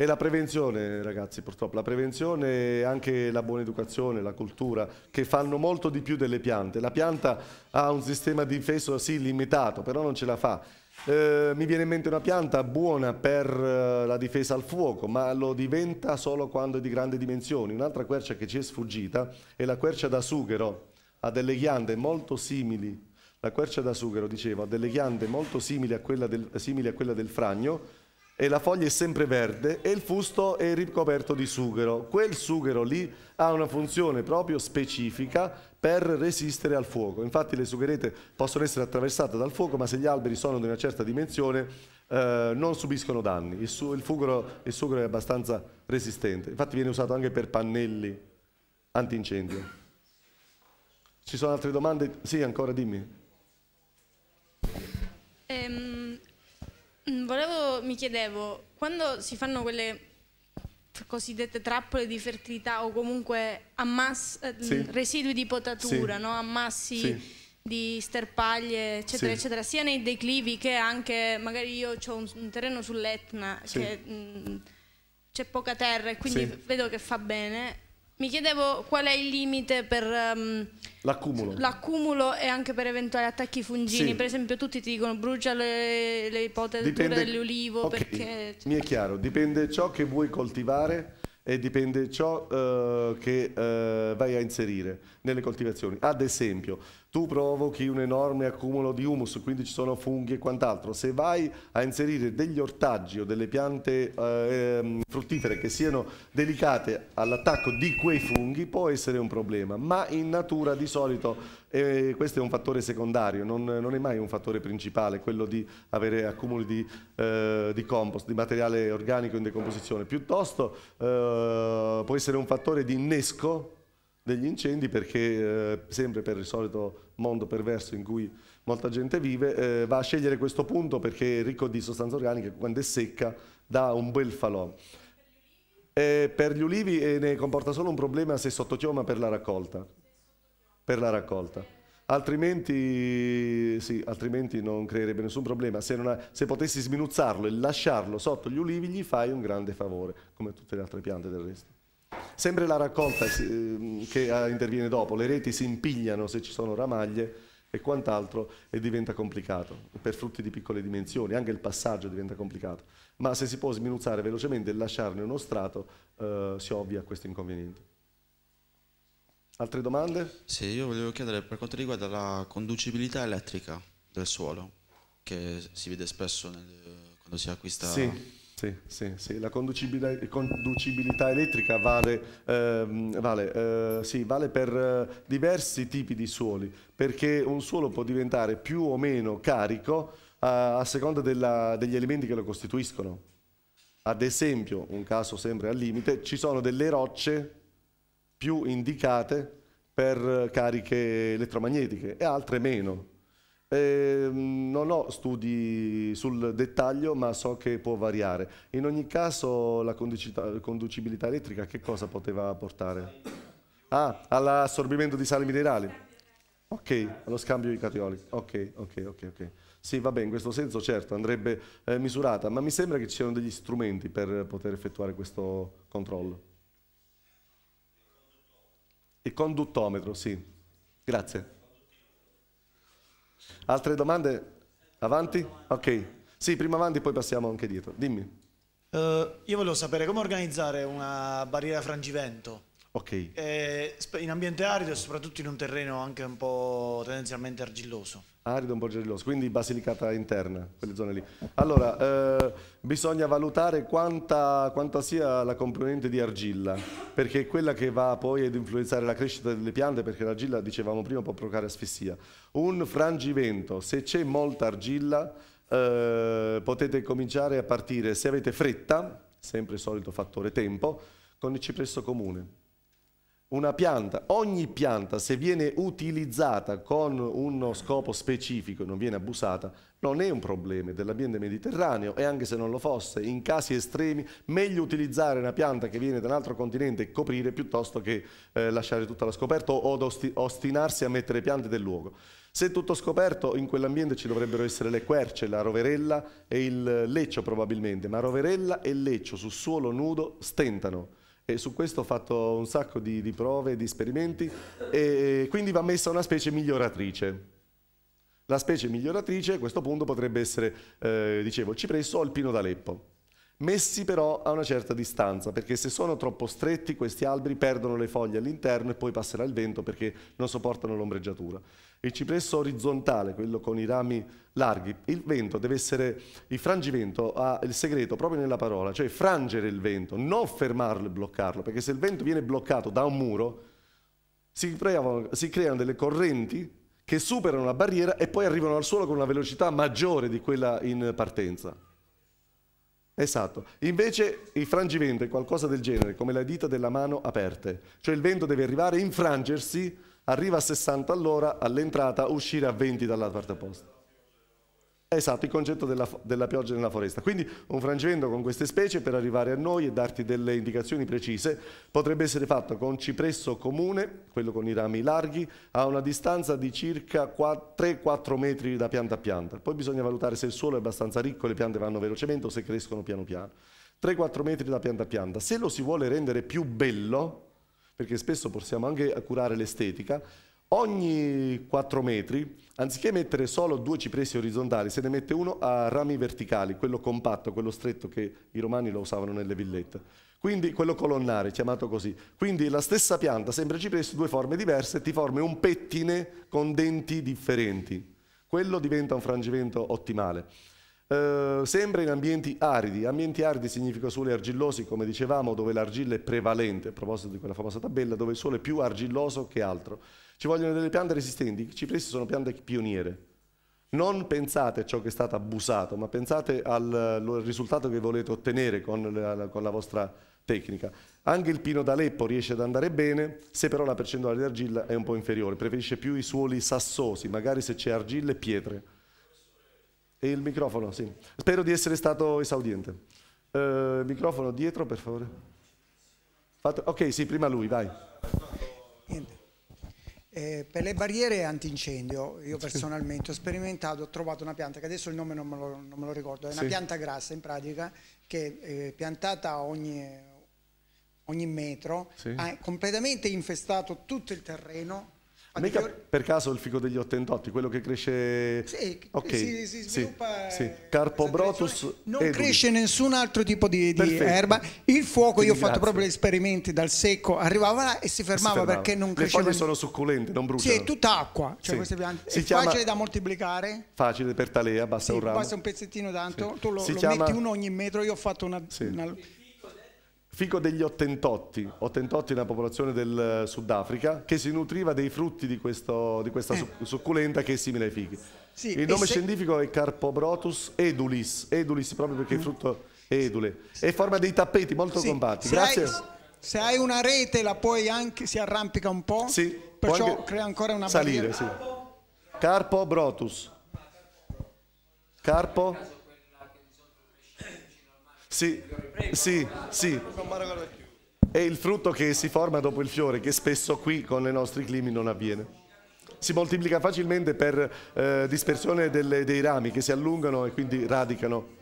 E la prevenzione, ragazzi, purtroppo, la prevenzione e anche la buona educazione, la cultura, che fanno molto di più delle piante. La pianta ha un sistema di difeso, sì, limitato, però non ce la fa. Eh, mi viene in mente una pianta buona per eh, la difesa al fuoco, ma lo diventa solo quando è di grandi dimensioni. Un'altra quercia che ci è sfuggita è la quercia da sughero, ha delle ghiande molto simili, la quercia da sughero, dicevo, ha delle ghiande molto simili a quella del, simili a quella del fragno, e la foglia è sempre verde e il fusto è ricoperto di sughero. Quel sughero lì ha una funzione proprio specifica per resistere al fuoco. Infatti le sugherete possono essere attraversate dal fuoco, ma se gli alberi sono di una certa dimensione eh, non subiscono danni. Il, su il, fuguro, il sughero è abbastanza resistente. Infatti viene usato anche per pannelli antincendio. Ci sono altre domande? Sì, ancora dimmi. Um volevo, mi chiedevo, quando si fanno quelle cosiddette trappole di fertilità o comunque ammass- sì. Eh, residui di potatura, sì. no? ammassi sì. di sterpaglie, eccetera, eccetera, sia nei declivi che anche, magari io ho un, un terreno sull'Etna che mh, mm, c'è poca terra e quindi vedo che fa bene mi chiedevo qual è il limite per um, l'accumulo. l'accumulo. e anche per eventuali attacchi fungini. Sì. Per esempio, tutti ti dicono brucia le, le dipende... dell'ulivo. Okay. Perché... Cioè mi è chiaro, dipende ciò che vuoi coltivare e dipende ciò uh, che uh, vai a inserire nelle coltivazioni. Ad esempio, tu provochi un enorme accumulo di humus, quindi ci sono funghi e quant'altro. Se vai a inserire degli ortaggi o delle piante eh, ehm, fruttifere che siano delicate all'attacco di quei funghi, può essere un problema, ma in natura di solito eh, questo è un fattore secondario, non, non, è mai un fattore principale quello di avere accumuli di, eh, di compost, di materiale organico in decomposizione, piuttosto eh, può essere un fattore di innesco degli incendi perché eh, sempre per il solito mondo perverso in cui molta gente vive eh, va a scegliere questo punto perché è ricco di sostanze organiche quando è secca dà un bel falò e per gli ulivi eh, ne comporta solo un problema se sottochioma per la raccolta per la raccolta altrimenti, sì, altrimenti non creerebbe nessun problema se, ha, se potessi sminuzzarlo e lasciarlo sotto gli ulivi gli fai un grande favore come tutte le altre piante del resto Sempre la raccolta eh, che eh, interviene dopo, le reti si impigliano se ci sono ramaglie e quant'altro e diventa complicato per frutti di piccole dimensioni, anche il passaggio diventa complicato, ma se si può sminuzzare velocemente e lasciarne uno strato eh, si ovvia questo inconveniente. Altre domande? Sì, io volevo chiedere per quanto riguarda la conducibilità elettrica del suolo, che si vede spesso nel, quando si acquista... Sì sì, sì, sì, la conducibilità, conducibilità elettrica vale, ehm, vale, eh, sì, vale per eh, diversi tipi di suoli, perché un suolo può diventare più o meno carico eh, a seconda della, degli elementi che lo costituiscono. Ad esempio, un caso sempre al limite, ci sono delle rocce più indicate per eh, cariche elettromagnetiche e altre meno eh, non ho studi sul dettaglio, ma so che può variare. In ogni caso, la conducibilità elettrica che cosa poteva portare? Ah, all'assorbimento di sali minerali. Ok, allo scambio di catioli. Ok, ok, ok, ok. Sì, va bene, in questo senso certo andrebbe eh, misurata, ma mi sembra che ci siano degli strumenti per poter effettuare questo controllo. Il conduttometro, sì. Grazie. Altre domande? Avanti? Ok. Sì, prima avanti, poi passiamo anche dietro. Dimmi. Uh, io volevo sapere come organizzare una barriera frangivento. Ok. Eh, in ambiente arido e soprattutto in un terreno anche un po' tendenzialmente argilloso. Arido un po' argilloso, quindi basilicata interna, quelle zone lì. Allora, eh, bisogna valutare quanta, quanta, sia la componente di argilla, perché è quella che va poi ad influenzare la crescita delle piante, perché l'argilla, dicevamo prima, può provocare asfissia. Un frangivento, se c'è molta argilla, eh, potete cominciare a partire, se avete fretta, sempre il solito fattore tempo, con il cipresso comune una pianta, ogni pianta se viene utilizzata con uno scopo specifico e non viene abusata, non è un problema dell'ambiente mediterraneo e anche se non lo fosse, in casi estremi meglio utilizzare una pianta che viene da un altro continente e coprire piuttosto che eh, lasciare tutta la scoperta o, ostinarsi a mettere piante del luogo. Se tutto scoperto, in quell'ambiente ci dovrebbero essere le querce, la roverella e il leccio probabilmente, ma roverella e leccio su suolo nudo stentano e su questo ho fatto un sacco di, di prove, di esperimenti e quindi va messa una specie miglioratrice. La specie miglioratrice a questo punto potrebbe essere, eh, dicevo, cipresso o il pino d'Aleppo messi però a una certa distanza, perché se sono troppo stretti questi alberi perdono le foglie all'interno e poi passerà il vento perché non sopportano l'ombreggiatura il cipresso orizzontale, quello con i rami larghi, il vento deve essere, il frangivento ha il segreto proprio nella parola, cioè frangere il vento, non fermarlo e bloccarlo, perché se il vento viene bloccato da un muro, si creano, si creano delle correnti che superano la barriera e poi arrivano al suolo con una velocità maggiore di quella in partenza. Esatto, invece il frangivento è qualcosa del genere, come le dita della mano aperte, cioè il vento deve arrivare, infrangersi arriva a 60 all'ora all'entrata, uscire a 20 dalla parte opposta. Esatto, il concetto della, della, pioggia nella foresta. Quindi un frangimento con queste specie per arrivare a noi e darti delle indicazioni precise potrebbe essere fatto con cipresso comune, quello con i rami larghi, a una distanza di circa 3-4 metri da pianta a pianta. Poi bisogna valutare se il suolo è abbastanza ricco, le piante vanno velocemente o se crescono piano piano. 3-4 metri da pianta a pianta. Se lo si vuole rendere più bello, perché spesso possiamo anche curare l'estetica, ogni 4 metri, anziché mettere solo due cipressi orizzontali, se ne mette uno a rami verticali, quello compatto, quello stretto che i romani lo usavano nelle villette. Quindi quello colonnare, chiamato così. Quindi la stessa pianta, sempre cipresso, due forme diverse, ti forma un pettine con denti differenti. Quello diventa un frangimento ottimale. Eh, sempre in ambienti aridi. Ambienti aridi significa suoli argillosi, come dicevamo, dove l'argilla è prevalente, a proposito di quella famosa tabella, dove il suolo è più argilloso che altro. Ci vogliono delle piante resistenti, i cipressi sono piante pioniere. Non pensate a ciò che è stato abusato, ma pensate al risultato che volete ottenere con la, con la vostra tecnica. Anche il pino d'Aleppo riesce ad andare bene, se però la percentuale di argilla è un po' inferiore, preferisce più i suoli sassosi, magari se c'è argilla e pietre. E il microfono, sì. Spero di essere stato esaudiente. Uh, eh, microfono dietro, per favore. Fatto? Ok, sì, prima lui, vai. Eh, per le barriere antincendio, io personalmente ho sperimentato, ho trovato una pianta che adesso il nome non me lo, non me lo ricordo, è una sì. pianta grassa in pratica che è eh, piantata ogni, ogni metro, sì. ha completamente infestato tutto il terreno Mica per caso il fico degli 88, quello che cresce... Sì, okay. si, si sviluppa... Sì, sì. Eh, Carpobrotus... Non eduli. cresce nessun altro tipo di, di erba. Il fuoco, Quindi io ho fatto proprio gli esperimenti dal secco, arrivava là e si fermava, si fermava. perché non cresceva... Le foglie sono succulente, non bruciano. Sì, è tutta acqua. Cioè sì. piante... è chiama... facile da moltiplicare. Facile per talea, basta un ramo. Basta un pezzettino tanto, tu lo, lo chiama... metti uno ogni metro, io ho fatto una... una Fico degli Ottentotti, Ottentotti è una popolazione del eh, Sudafrica che si nutriva dei frutti di, questo, di questa eh. succulenta che è simile ai fichi. Sì, Il nome se... scientifico è Carpobrotus edulis, edulis proprio perché il mm. frutto è edule È e forma dei tappeti molto sì. compatti. Grazie. Hai, se hai una rete la puoi anche, si arrampica un po', sì, perciò crea ancora una salire, barriera. Salire, sì. Carpobrotus. Carpo... Sì, sì, sì. È il frutto che si forma dopo il fiore, che spesso qui con i nostri climi non avviene. Si moltiplica facilmente per eh, dispersione delle, dei rami che si allungano e quindi radicano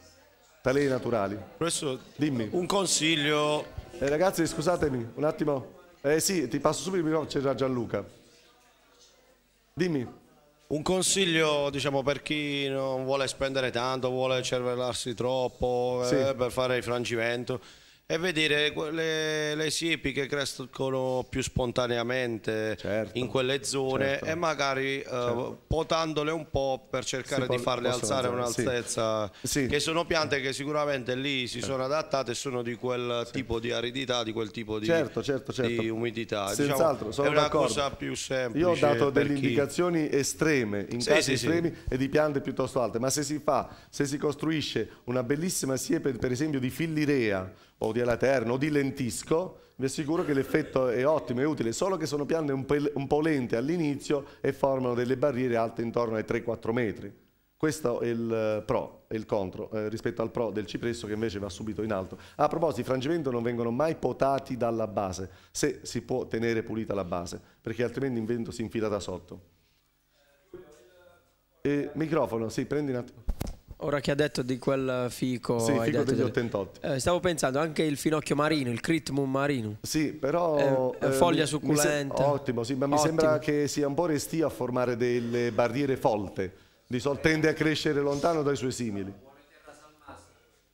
talei naturali. Professor, dimmi. Un consiglio. Eh, ragazzi, scusatemi un attimo. Eh sì, ti passo subito, c'era Gianluca. Dimmi. Un consiglio diciamo, per chi non vuole spendere tanto, vuole cervellarsi troppo eh, sì. eh, per fare il frangimento e vedere le, le siepi che crescono più spontaneamente certo, in quelle zone certo. e magari eh, certo. eh, potandole un po' per cercare può, di farle alzare, alzare un'altezza sì. sì. che sono piante che sicuramente lì si certo. sono adattate e sono di quel sì. tipo di aridità di quel tipo di, certo, certo, di umidità diciamo, Senz'altro, diciamo, è una cosa più semplice io ho dato delle chi... indicazioni estreme in casi estremi e di piante piuttosto alte ma se si fa se si costruisce una bellissima siepe per esempio di fillirea o di Alaterno o di Lentisco, vi assicuro che l'effetto è ottimo e utile, solo che sono piante un, po' lente all'inizio e formano delle barriere alte intorno ai 3-4 metri. Questo è il eh, pro e il contro eh, rispetto al pro del cipresso che invece va subito in alto. A proposito, i frangimenti non vengono mai potati dalla base, se si può tenere pulita la base, perché altrimenti il vento si infila da sotto. E, eh, microfono, sì, prendi un attimo. Ora che ha detto di quel fico, sì, fico degli 88. Eh, stavo pensando anche il finocchio marino, il critmum marino. Sì, però eh, eh, eh foglia mi, succulenta. Mi ottimo, sì, ma ottimo. mi sembra che sia un po' restio a formare delle barriere folte. Di solito tende a crescere lontano dai suoi simili.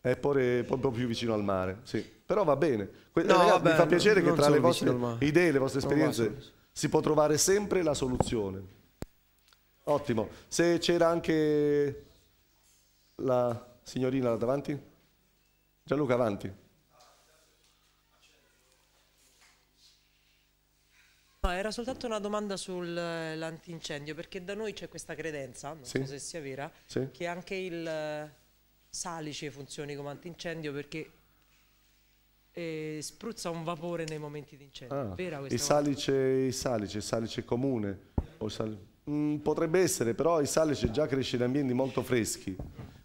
È pure proprio più vicino al mare, sì. Però va bene. Que- no, ragazzi, vabbè, mi fa piacere no, che tra le vostre idee, le vostre esperienze si può trovare sempre la soluzione. Ottimo. Se c'era anche la signorina là davanti? Gianluca, avanti. No, era soltanto una domanda sull'antincendio, eh, perché da noi c'è questa credenza, non sì. so se sia vera, sì. che anche il eh, salice funzioni come antincendio perché eh, spruzza un vapore nei momenti di incendio. Ah, vera il, salice, il salice, il salice comune. Sal mm, potrebbe essere, però il salice già cresce in ambienti molto freschi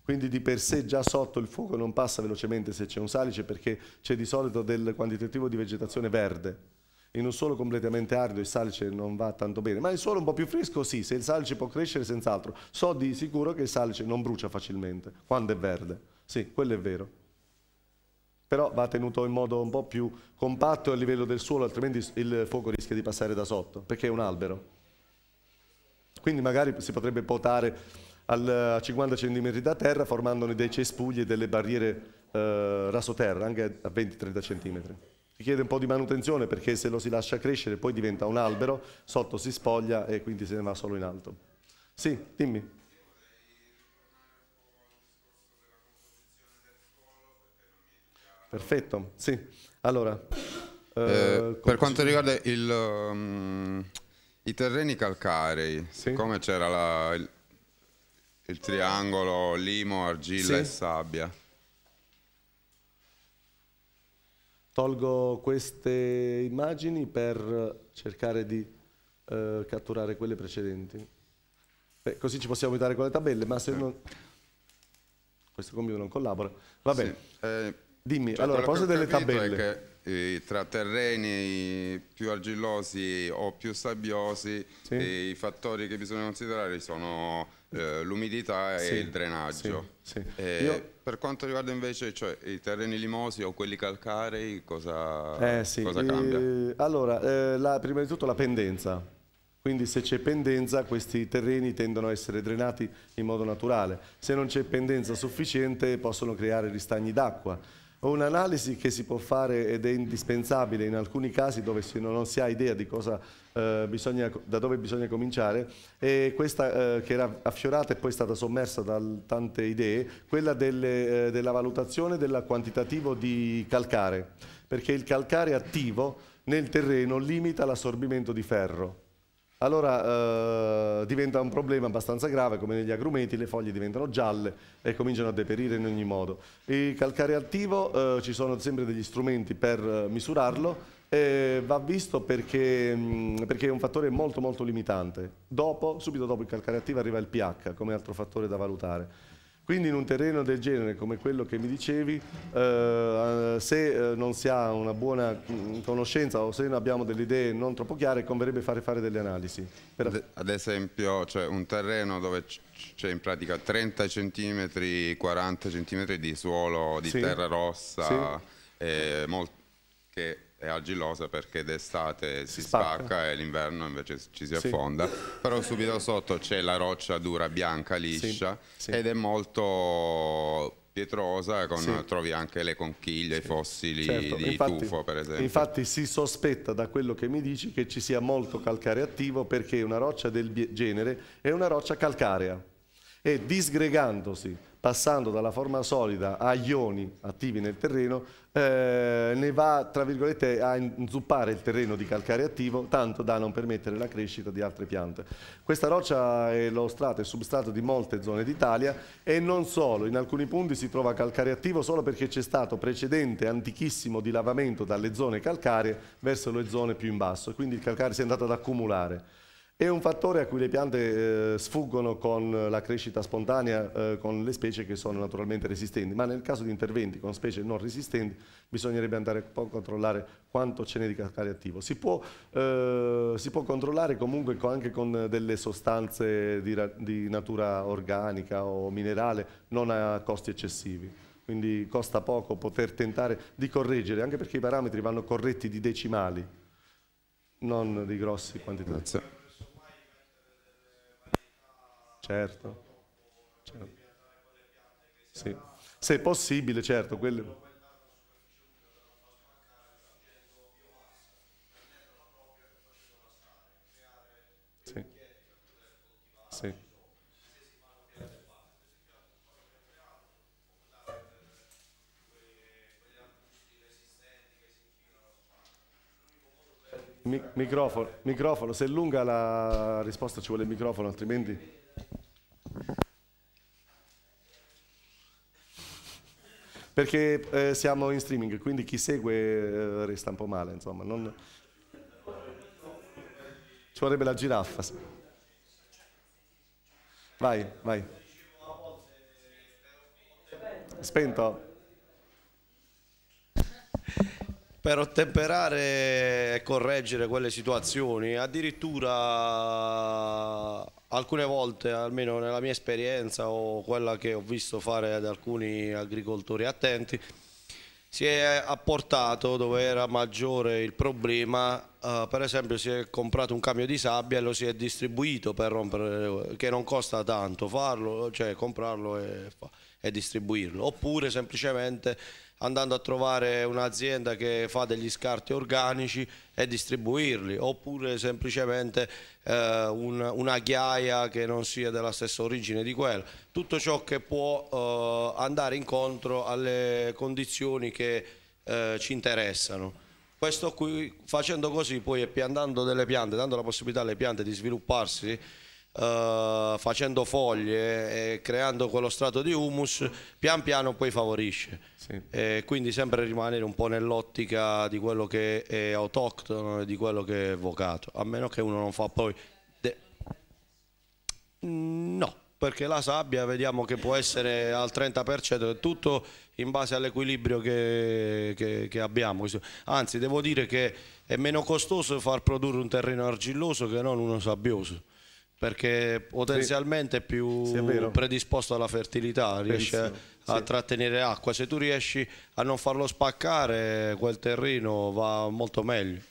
quindi di per sé già sotto il fuoco non passa velocemente se c'è un salice perché c'è di solito del quantitativo di vegetazione verde. In un suolo completamente arido il salice non va tanto bene, ma in suolo un po' più fresco sì, se il salice può crescere senz'altro. So di sicuro che il salice non brucia facilmente quando è verde. Sì, quello è vero. Però va tenuto in modo un po' più compatto a livello del suolo, altrimenti il fuoco rischia di passare da sotto, perché è un albero. Quindi magari si potrebbe potare a 50 cm da terra formandone dei cespugli e delle barriere eh, rasoterra, anche a 20-30 cm. Richiede un po' di manutenzione perché se lo si lascia crescere poi diventa un albero, sotto si spoglia e quindi se ne va solo in alto. Sì, dimmi. Perfetto, sì. Allora, eh, eh, per quanto riguarda il, um, i terreni calcarei, sì? siccome c'era la, il, il triangolo limo, argilla sì. e sabbia. Tolgo queste immagini per cercare di eh, catturare quelle precedenti. Beh, così ci possiamo aiutare con le tabelle, ma se eh. non... Questo computer non collabora. Va bene. Sì. Eh, Dimmi, cioè, allora, a delle tabelle eh, tra terreni più argillosi o più sabbiosi sì. Eh, i fattori che bisogna considerare sono eh, l'umidità sì, e il drenaggio. Sì, sì. Eh, Io... Per quanto riguarda invece cioè, i terreni limosi o quelli calcarei, cosa, eh, cosa cambia? Eh, allora, eh, la, prima di tutto la pendenza. Quindi se c'è pendenza questi terreni tendono a essere drenati in modo naturale. Se non c'è pendenza sufficiente possono creare ristagni d'acqua un'analisi che si può fare ed è indispensabile in alcuni casi dove non si ha idea di cosa, eh, bisogna, da dove bisogna cominciare è questa eh, che era affiorata e poi è stata sommersa da tante idee, quella delle, eh, della valutazione del quantitativo di calcare, perché il calcare attivo nel terreno limita l'assorbimento di ferro allora eh, diventa un problema abbastanza grave, come negli agrumeti le foglie diventano gialle e cominciano a deperire in ogni modo. Il calcare attivo eh, ci sono sempre degli strumenti per eh, misurarlo, eh, va visto perché, mm, perché, è un fattore molto molto limitante. Dopo, subito dopo il calcare attivo arriva il pH come altro fattore da valutare. Quindi in un terreno del genere come quello che mi dicevi, eh, se eh, non si ha una buona mm, conoscenza o se non abbiamo delle idee non troppo chiare, converrebbe fare, fare delle analisi. Per... Ad esempio cioè un terreno dove c'è in pratica 30 cm, 40 cm di suolo, di sì. terra rossa, sì. eh, che è argillosa perché d'estate si spacca, spacca e l'inverno invece ci si affonda, sì. però subito sotto c'è la roccia dura, bianca, liscia sì. Sì. ed è molto pietrosa, con, trovi anche le conchiglie, i fossili certo. di infatti, tufo per esempio. Infatti si sospetta da quello che mi dici che ci sia molto calcare attivo perché una roccia del genere è una roccia calcarea e disgregandosi, passando dalla forma solida a ioni attivi nel terreno, eh, ne va tra virgolette a inzuppare il terreno di calcare attivo, tanto da non permettere la crescita di altre piante. Questa roccia è lo strato e substrato di molte zone d'Italia e non solo, in alcuni punti si trova calcare attivo solo perché c'è stato precedente antichissimo dilavamento dalle zone calcaree verso le zone più in basso, quindi il calcare si è andato ad accumulare. È un fattore a cui le piante eh, sfuggono con la crescita spontanea, eh, con le specie che sono naturalmente resistenti, ma nel caso di interventi con specie non resistenti bisognerebbe andare a controllare quanto ce n'è di calcare attivo. Si può, eh, si può controllare comunque con, anche con delle sostanze di, di natura organica o minerale, non a costi eccessivi quindi costa poco poter tentare di correggere, anche perché i parametri vanno corretti di decimali, non di grossi quantitativi certo. certo. Sì. Se è possibile, certo. Quelle... Sì. Sì. Microfono, microfono, se è lunga la risposta ci vuole il microfono, altrimenti... perché eh, siamo in streaming, quindi chi segue eh, resta un po' male, insomma. Non... Ci vorrebbe la giraffa. Vai, vai. Spento. Per ottemperare e correggere quelle situazioni, addirittura alcune volte, almeno nella mia esperienza o quella che ho visto fare ad alcuni agricoltori attenti, si è apportato dove era maggiore il problema, eh, per esempio si è comprato un camion di sabbia e lo si è distribuito per rompere, che non costa tanto farlo, cioè comprarlo e, e distribuirlo, oppure semplicemente andando a trovare un'azienda che fa degli scarti organici e distribuirli, oppure semplicemente eh, un, una ghiaia che non sia della stessa origine di quella. Tutto ciò che può eh, andare incontro alle condizioni che eh, ci interessano. Questo qui, facendo così poi e piantando delle piante, dando la possibilità alle piante di svilupparsi, eh, facendo foglie e creando quello strato di humus, pian piano poi favorisce. Sì. E quindi sempre rimanere un po' nell'ottica di quello che è autoctono e di quello che è vocato, a meno che uno non fa poi... Mm, no, perché la sabbia vediamo che può essere al 30%, tutto in base all'equilibrio che, che, che, abbiamo. Anzi, devo dire che è meno costoso far produrre un terreno argilloso che non uno sabbioso perché potenzialmente è più sì, è predisposto alla fertilità, riesce Penso, a sì. trattenere acqua. Se tu riesci a non farlo spaccare, quel terreno va molto meglio.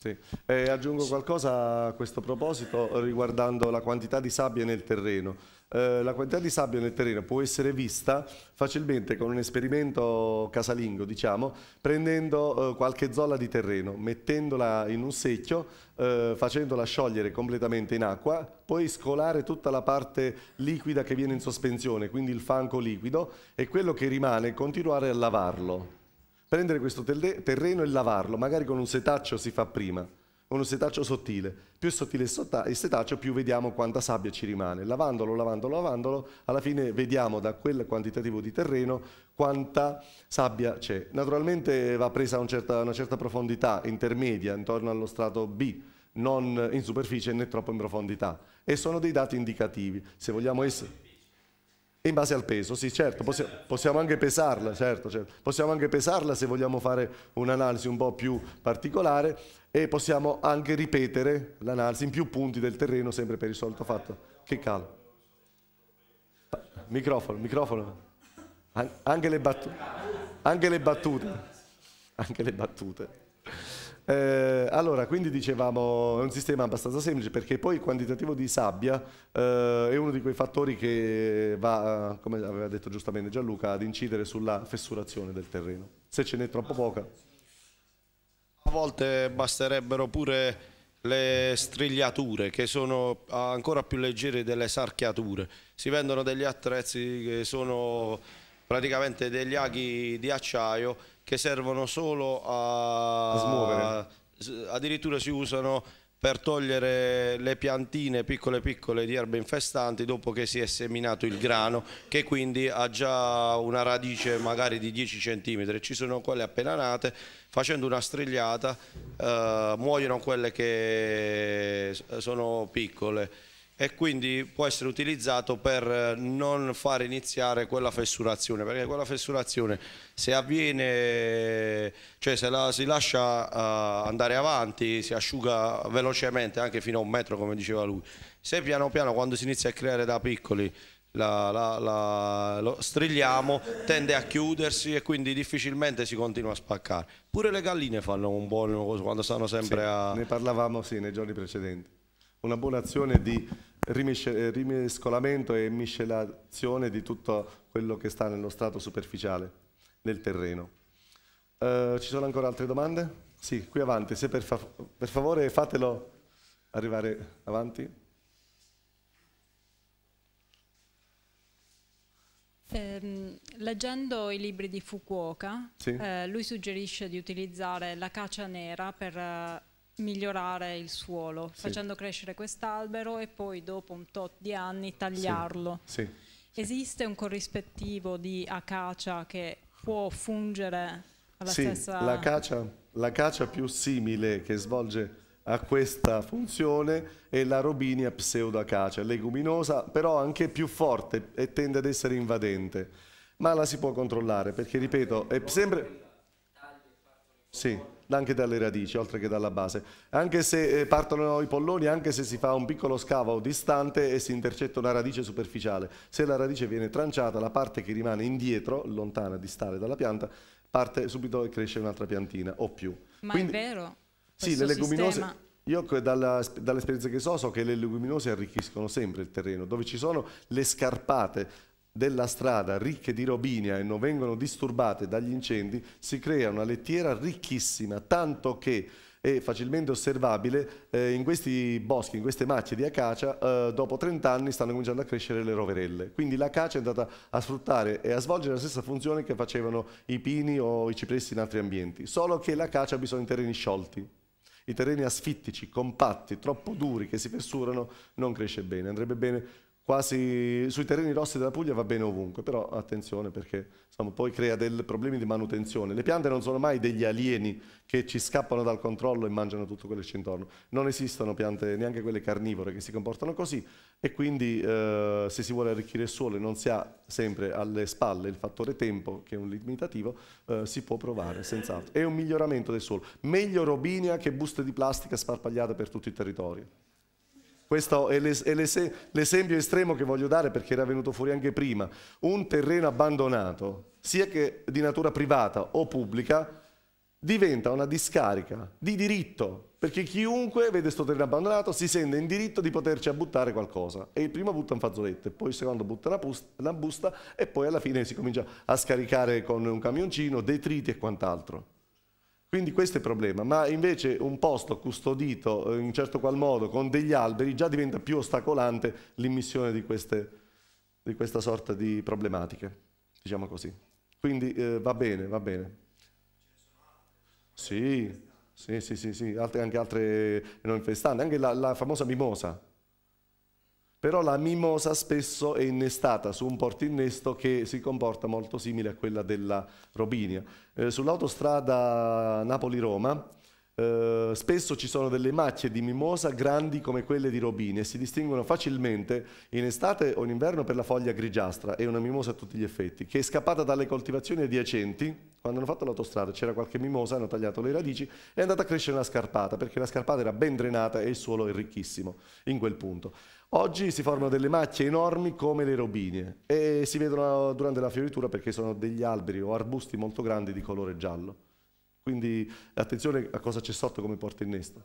Sì. Eh, aggiungo qualcosa a questo proposito riguardando la quantità di sabbia nel terreno. Eh, la quantità di sabbia nel terreno può essere vista facilmente con un esperimento casalingo, diciamo, prendendo eh, qualche zolla di terreno, mettendola in un secchio, eh, facendola sciogliere completamente in acqua, poi scolare tutta la parte liquida che viene in sospensione, quindi il fanco liquido, e quello che rimane continuare a lavarlo. Prendere questo terreno e lavarlo, magari con un setaccio si fa prima un setaccio sottile. Più sottile il setaccio, più vediamo quanta sabbia ci rimane. Lavandolo, lavandolo, lavandolo, alla fine vediamo da quel quantitativo di terreno quanta sabbia c'è. Naturalmente va presa a un certa, una certa profondità intermedia, intorno allo strato B, non in superficie né troppo in profondità. E sono dei dati indicativi. Se vogliamo essere in base al peso, sì, certo, possi possiamo anche pesarla, certo, certo. Possiamo anche pesarla se vogliamo fare un'analisi un po' più particolare e possiamo anche ripetere l'analisi in più punti del terreno, sempre per il solito fatto. Che calo. Microfono, microfono. An anche, le battute. anche le battute. Anche le battute. Eh, allora, quindi dicevamo, è un sistema abbastanza semplice perché poi il quantitativo di sabbia eh, è uno di quei fattori che va, come aveva detto giustamente Gianluca, ad incidere sulla fessurazione del terreno. Se ce n'è troppo poca. A volte basterebbero pure le strigliature che sono ancora più leggere delle sarchiature. Si vendono degli attrezzi che sono praticamente degli aghi di acciaio che servono solo a, a smuovere. A, addirittura si usano per togliere le piantine piccole piccole di erbe infestanti dopo che si è seminato il grano che quindi ha già una radice magari di 10 cm ci sono quelle appena nate facendo una strigliata eh, muoiono quelle che sono piccole e quindi può essere utilizzato per eh, non far iniziare quella fessurazione, perché quella fessurazione se avviene, cioè se la si lascia uh, andare avanti, si asciuga velocemente anche fino a un metro come diceva lui, se piano piano quando si inizia a creare da piccoli la, la, la, lo strilliamo, tende a chiudersi e quindi difficilmente si continua a spaccare. Pure le galline fanno un buon coso quando stanno sempre sì, a... Ne parlavamo sì, nei giorni precedenti. Una buona azione di eh, rimescolamento e miscelazione di tutto quello che sta nello strato superficiale del terreno. Eh, ci sono ancora altre domande? Sì, qui avanti, se per, fa per favore fatelo arrivare avanti. Eh, leggendo i libri di Fukuoka, sì. eh, lui suggerisce di utilizzare la caccia nera per eh, migliorare il suolo, sì. facendo crescere quest'albero e poi dopo un tot di anni tagliarlo. Sì. Sì. Esiste un corrispettivo di acacia che può fungere alla stessa... La caccia, la caccia più simile che svolge a questa funzione è la robinia pseudoacacia, leguminosa, però anche più forte e tende ad essere invadente. Ma la si può controllare perché, ripeto, è sempre... Sì anche dalle radici, oltre che dalla base. Anche se eh, partono i polloni, anche se si fa un piccolo scavo distante e si intercetta una radice superficiale, se la radice viene tranciata, la parte che rimane indietro, lontana, distale dalla pianta, parte subito e cresce un'altra piantina o più. Ma Quindi, è vero? Sì, le leguminose... Sistema... Io dall'esperienza che so so che le leguminose arricchiscono sempre il terreno, dove ci sono le scarpate della strada ricche di robinia e non vengono disturbate dagli incendi, si crea una lettiera ricchissima, tanto che è facilmente osservabile eh, in questi boschi, in queste macchie di acacia, eh, dopo 30 anni stanno cominciando a crescere le roverelle. Quindi l'acacia è andata a sfruttare e a svolgere la stessa funzione che facevano i pini o i cipressi in altri ambienti, solo che l'acacia ha bisogno di terreni sciolti. I terreni asfittici, compatti, troppo duri, che si fessurano, non cresce bene. Andrebbe bene quasi sui terreni rossi della Puglia va bene ovunque, però attenzione perché insomma, poi crea dei problemi di manutenzione. Le piante non sono mai degli alieni che ci scappano dal controllo e mangiano tutto quello che c'è intorno. Non esistono piante, neanche quelle carnivore, che si comportano così e quindi eh, se si vuole arricchire il suolo e non si ha sempre alle spalle il fattore tempo, che è un limitativo, eh, si può provare, senz'altro. È un miglioramento del suolo. Meglio robinia che buste di plastica sparpagliate per tutto il territorio. Questo è l'esempio estremo che voglio dare perché era venuto fuori anche prima. Un terreno abbandonato, sia che di natura privata o pubblica, diventa una discarica di diritto, perché chiunque vede questo terreno abbandonato si sente in diritto di poterci buttare qualcosa. E il primo butta un fazzoletto, poi il secondo butta una, una busta e poi alla fine si comincia a scaricare con un camioncino detriti e quant'altro. Quindi questo è il problema, ma invece un posto custodito eh, in certo qual modo con degli alberi già diventa più ostacolante l'immissione di, di, questa sorta di problematiche, diciamo così. Quindi eh, va bene, va bene. Sì, sì, sì, sì, sì. Altre, anche altre non infestanti, anche la, la famosa mimosa, però la mimosa spesso è innestata su un portinnesto che si comporta molto simile a quella della robinia. Eh, Sull'autostrada Napoli-Roma eh, spesso ci sono delle macchie di mimosa grandi come quelle di Robinia e si distinguono facilmente in estate o in inverno per la foglia grigiastra, è una mimosa a tutti gli effetti, che è scappata dalle coltivazioni adiacenti, quando hanno fatto l'autostrada c'era qualche mimosa, hanno tagliato le radici e è andata a crescere una scarpata, perché la scarpata era ben drenata e il suolo è ricchissimo in quel punto. Oggi si formano delle macchie enormi come le robinie e si vedono durante la fioritura perché sono degli alberi o arbusti molto grandi di colore giallo. Quindi attenzione a cosa c'è sotto come porta innesto.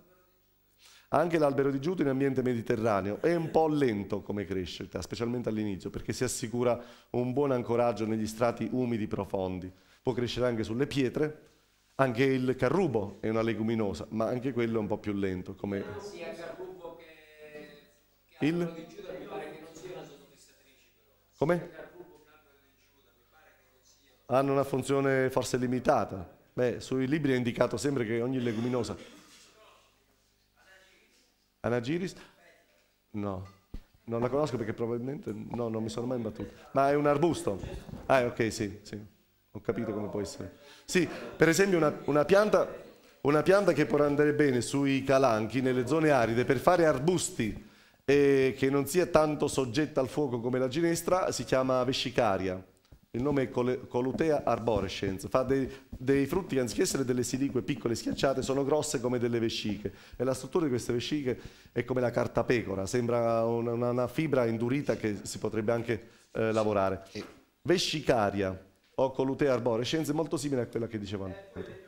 Anche l'albero di Giuda in ambiente mediterraneo è un po' lento come crescita, specialmente all'inizio, perché si assicura un buon ancoraggio negli strati umidi profondi. Può crescere anche sulle pietre, anche il carrubo è una leguminosa, ma anche quello è un po' più lento. Come... Il? Come? Hanno una funzione forse limitata. Beh, sui libri è indicato sempre che ogni leguminosa... Anagiris? No, non la conosco perché probabilmente... No, non mi sono mai imbattuto. Ma è un arbusto. Ah, ok, sì, sì. Ho capito come può essere. Sì, per esempio una, una pianta una pianta che può andare bene sui calanchi, nelle zone aride, per fare arbusti e che non sia tanto soggetta al fuoco come la ginestra, si chiama vescicaria. Il nome è Colutea arborescens. Fa dei, dei frutti che anziché essere delle silique piccole schiacciate, sono grosse come delle vesciche. E la struttura di queste vesciche è come la cartapecora, sembra una, una, una fibra indurita che si potrebbe anche eh, lavorare. Vescicaria o Colutea arborescens è molto simile a quella che dicevano. Eh,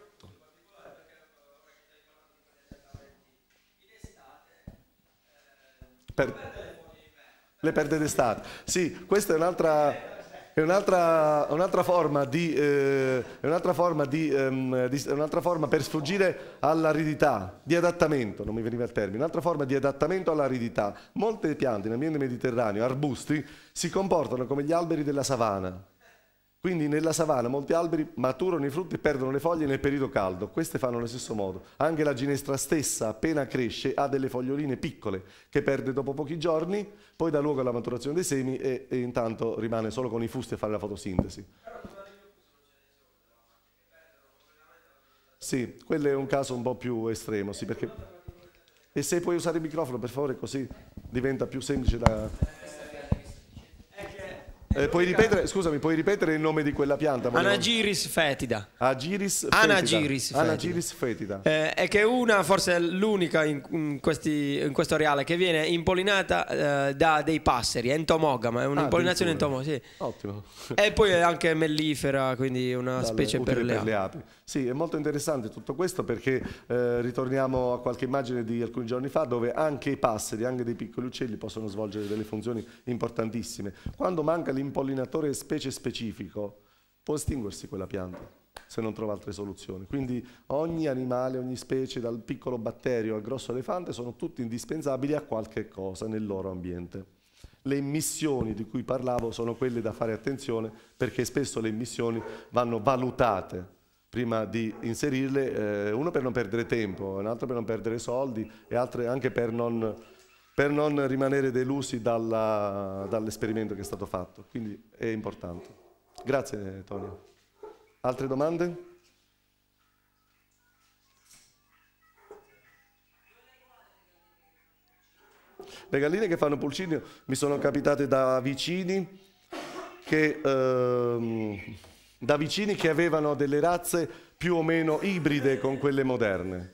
Per... Le perde d'estate. Sì, questa è un'altra... È un'altra, un forma, di, eh, un forma, di, um, di, un forma per sfuggire all'aridità, di adattamento, non mi veniva il termine, un'altra forma di adattamento all'aridità. Molte piante in ambiente mediterraneo, arbusti, si comportano come gli alberi della savana, quindi nella savana molti alberi maturano i frutti e perdono le foglie nel periodo caldo. Queste fanno allo stesso modo. Anche la ginestra stessa, appena cresce, ha delle foglioline piccole che perde dopo pochi giorni, poi dà luogo alla maturazione dei semi e, e intanto rimane solo con i fusti a fare la fotosintesi. Sì, quello è un caso un po' più estremo, sì, perché... E se puoi usare il microfono, per favore, così diventa più semplice da... Eh, puoi ripetere, scusami, puoi ripetere il nome di quella pianta? Volevo... Anagiris fetida. Agiris fetida. Anagiris fetida. Anagiris fetida. Eh, è che una, forse l'unica in, in, questi, in, questo reale, che viene impollinata eh, da dei passeri, è entomogama, è ah, un'impollinazione ah, entomogama, sì. Ottimo. E poi è anche mellifera, quindi una Dalle, specie per le, per le, api. Sì, è molto interessante tutto questo perché eh, ritorniamo a qualche immagine di alcuni giorni fa dove anche i passeri, anche dei piccoli uccelli possono svolgere delle funzioni importantissime. Quando manca l'impollinazione impollinatore specie specifico, può estinguersi quella pianta se non trova altre soluzioni. Quindi ogni animale, ogni specie, dal piccolo batterio al grosso elefante, sono tutti indispensabili a qualche cosa nel loro ambiente. Le emissioni di cui parlavo sono quelle da fare attenzione perché spesso le emissioni vanno valutate prima di inserirle, eh, uno per non perdere tempo, un altro per non perdere soldi e altre anche per non per non rimanere delusi dall'esperimento che è stato fatto. Quindi è importante. Grazie Tonio. Altre domande? Le galline che fanno pulcini mi sono capitate da vicini che, ehm, da vicini che avevano delle razze più o meno ibride con quelle moderne.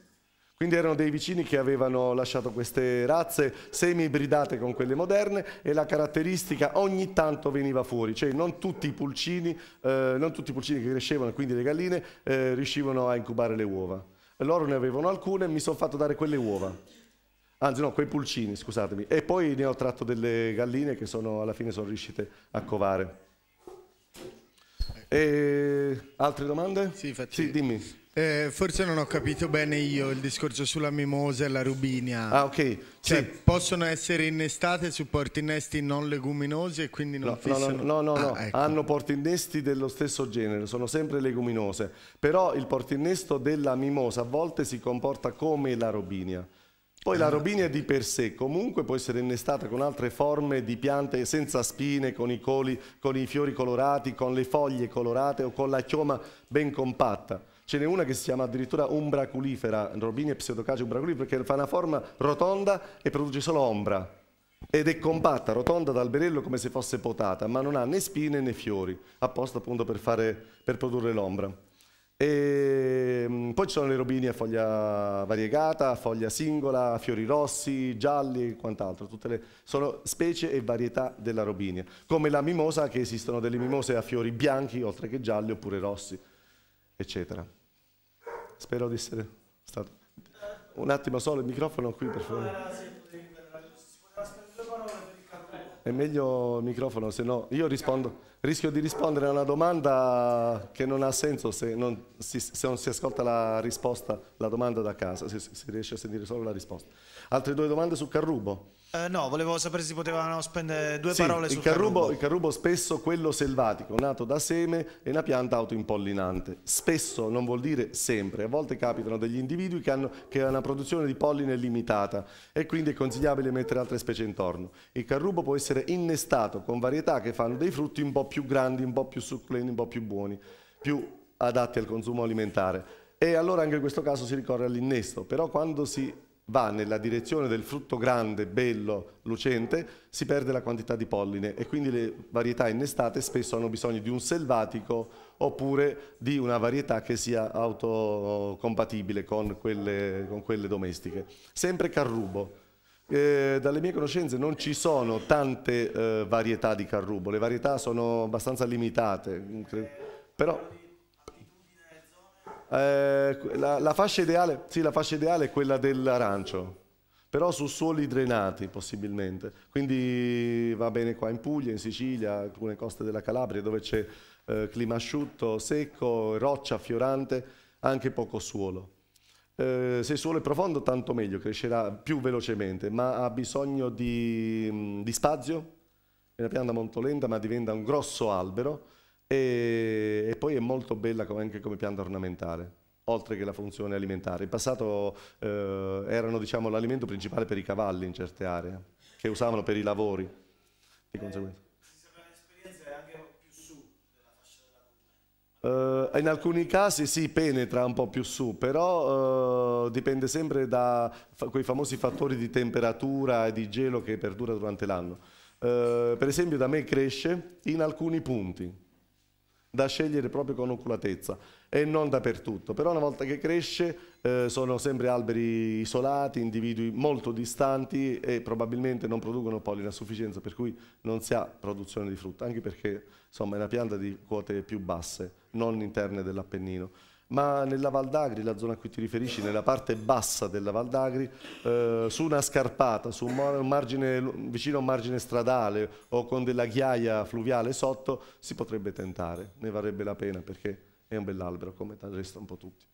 Quindi erano dei vicini che avevano lasciato queste razze semi-ibridate con quelle moderne e la caratteristica ogni tanto veniva fuori, cioè non tutti i pulcini, eh, tutti i pulcini che crescevano, quindi le galline, eh, riuscivano a incubare le uova. Loro ne avevano alcune e mi sono fatto dare quelle uova. Anzi no, quei pulcini, scusatemi. E poi ne ho tratto delle galline che sono, alla fine sono riuscite a covare. Ecco. E... Altre domande? Sì, facci... sì dimmi. Eh, forse non ho capito bene io il discorso sulla mimosa e la rubinia. Ah, ok. Cioè, sì. possono essere innestate su porti innesti non leguminosi e quindi non no, fissano... No, no, no, no, ah, no. Ecco. hanno porti innesti dello stesso genere, sono sempre leguminose. Però il porti innesto della mimosa a volte si comporta come la robinia. Poi ah, la robinia di per sé comunque può essere innestata con altre forme di piante senza spine, con i coli, con i fiori colorati, con le foglie colorate o con la chioma ben compatta Ce n'è una che si chiama addirittura umbraculifera, Robini è pseudocace umbraculifera perché fa una forma rotonda e produce solo ombra. Ed è compatta, rotonda dal berello come se fosse potata, ma non ha né spine né fiori, apposta appunto per, fare, per produrre l'ombra. E ehm, poi ci sono le robini a foglia variegata, a foglia singola, a fiori rossi, gialli e quant'altro. Tutte le, sono specie e varietà della robinia. Come la mimosa, che esistono delle mimose a fiori bianchi, oltre che gialli, oppure rossi, eccetera. Spero di essere stato. Un attimo solo il microfono qui per favore. È meglio il microfono, se no io rispondo, rischio di rispondere a una domanda che non ha senso se non si, se non si ascolta la risposta, la domanda da casa, se si riesce a sentire solo la risposta. Altre due domande su Carrubo. Eh, no, volevo sapere se potevano spendere due sì, parole sul carrubo, carrubo. Il carrubo spesso quello selvatico, nato da seme e una pianta autoimpollinante. Spesso non vuol dire sempre, a volte capitano degli individui che hanno che una produzione di polline limitata e quindi è consigliabile mettere altre specie intorno. Il carrubo può essere innestato con varietà che fanno dei frutti un po' più grandi, un po' più succulenti, un po' più buoni, più adatti al consumo alimentare. E allora anche in questo caso si ricorre all'innesto, però quando si va nella direzione del frutto grande, bello, lucente, si perde la quantità di polline e quindi le varietà innestate spesso hanno bisogno di un selvatico oppure di una varietà che sia autocompatibile con quelle, con quelle domestiche. Sempre carrubo. Eh, dalle mie conoscenze non ci sono tante eh, varietà di carrubo, le varietà sono abbastanza limitate, però eh, la, la, fascia ideale, sì, la fascia ideale è quella dell'arancio, però su suoli drenati possibilmente. Quindi va bene qua in Puglia, in Sicilia, alcune coste della Calabria dove c'è eh, clima asciutto, secco, roccia fiorante, anche poco suolo. Eh, se il suolo è profondo tanto meglio, crescerà più velocemente, ma ha bisogno di, di spazio, è una pianta molto lenta ma diventa un grosso albero e, e poi è molto bella come, anche come pianta ornamentale oltre che la funzione alimentare. In passato eh, erano diciamo, l'alimento principale per i cavalli in certe aree, che usavano per i lavori. Di eh, conseguenza. Uh, eh, in alcuni casi si penetra un po' più su, però uh, dipende sempre da fa quei famosi fattori di temperatura e di gelo che perdura durante l'anno. Uh, per esempio da me cresce in alcuni punti, da scegliere proprio con oculatezza e non dappertutto. Però una volta che cresce eh, sono sempre alberi isolati, individui molto distanti e probabilmente non producono polline a sufficienza, per cui non si ha produzione di frutta, anche perché insomma, è una pianta di quote più basse, non interne dell'Appennino ma nella Val d'Agri, la zona a cui ti riferisci, nella parte bassa della Val d'Agri, eh, su una scarpata, su un margine, vicino a un margine stradale o con della ghiaia fluviale sotto, si potrebbe tentare, ne varrebbe la pena perché è un bell'albero come del resto un po' tutti.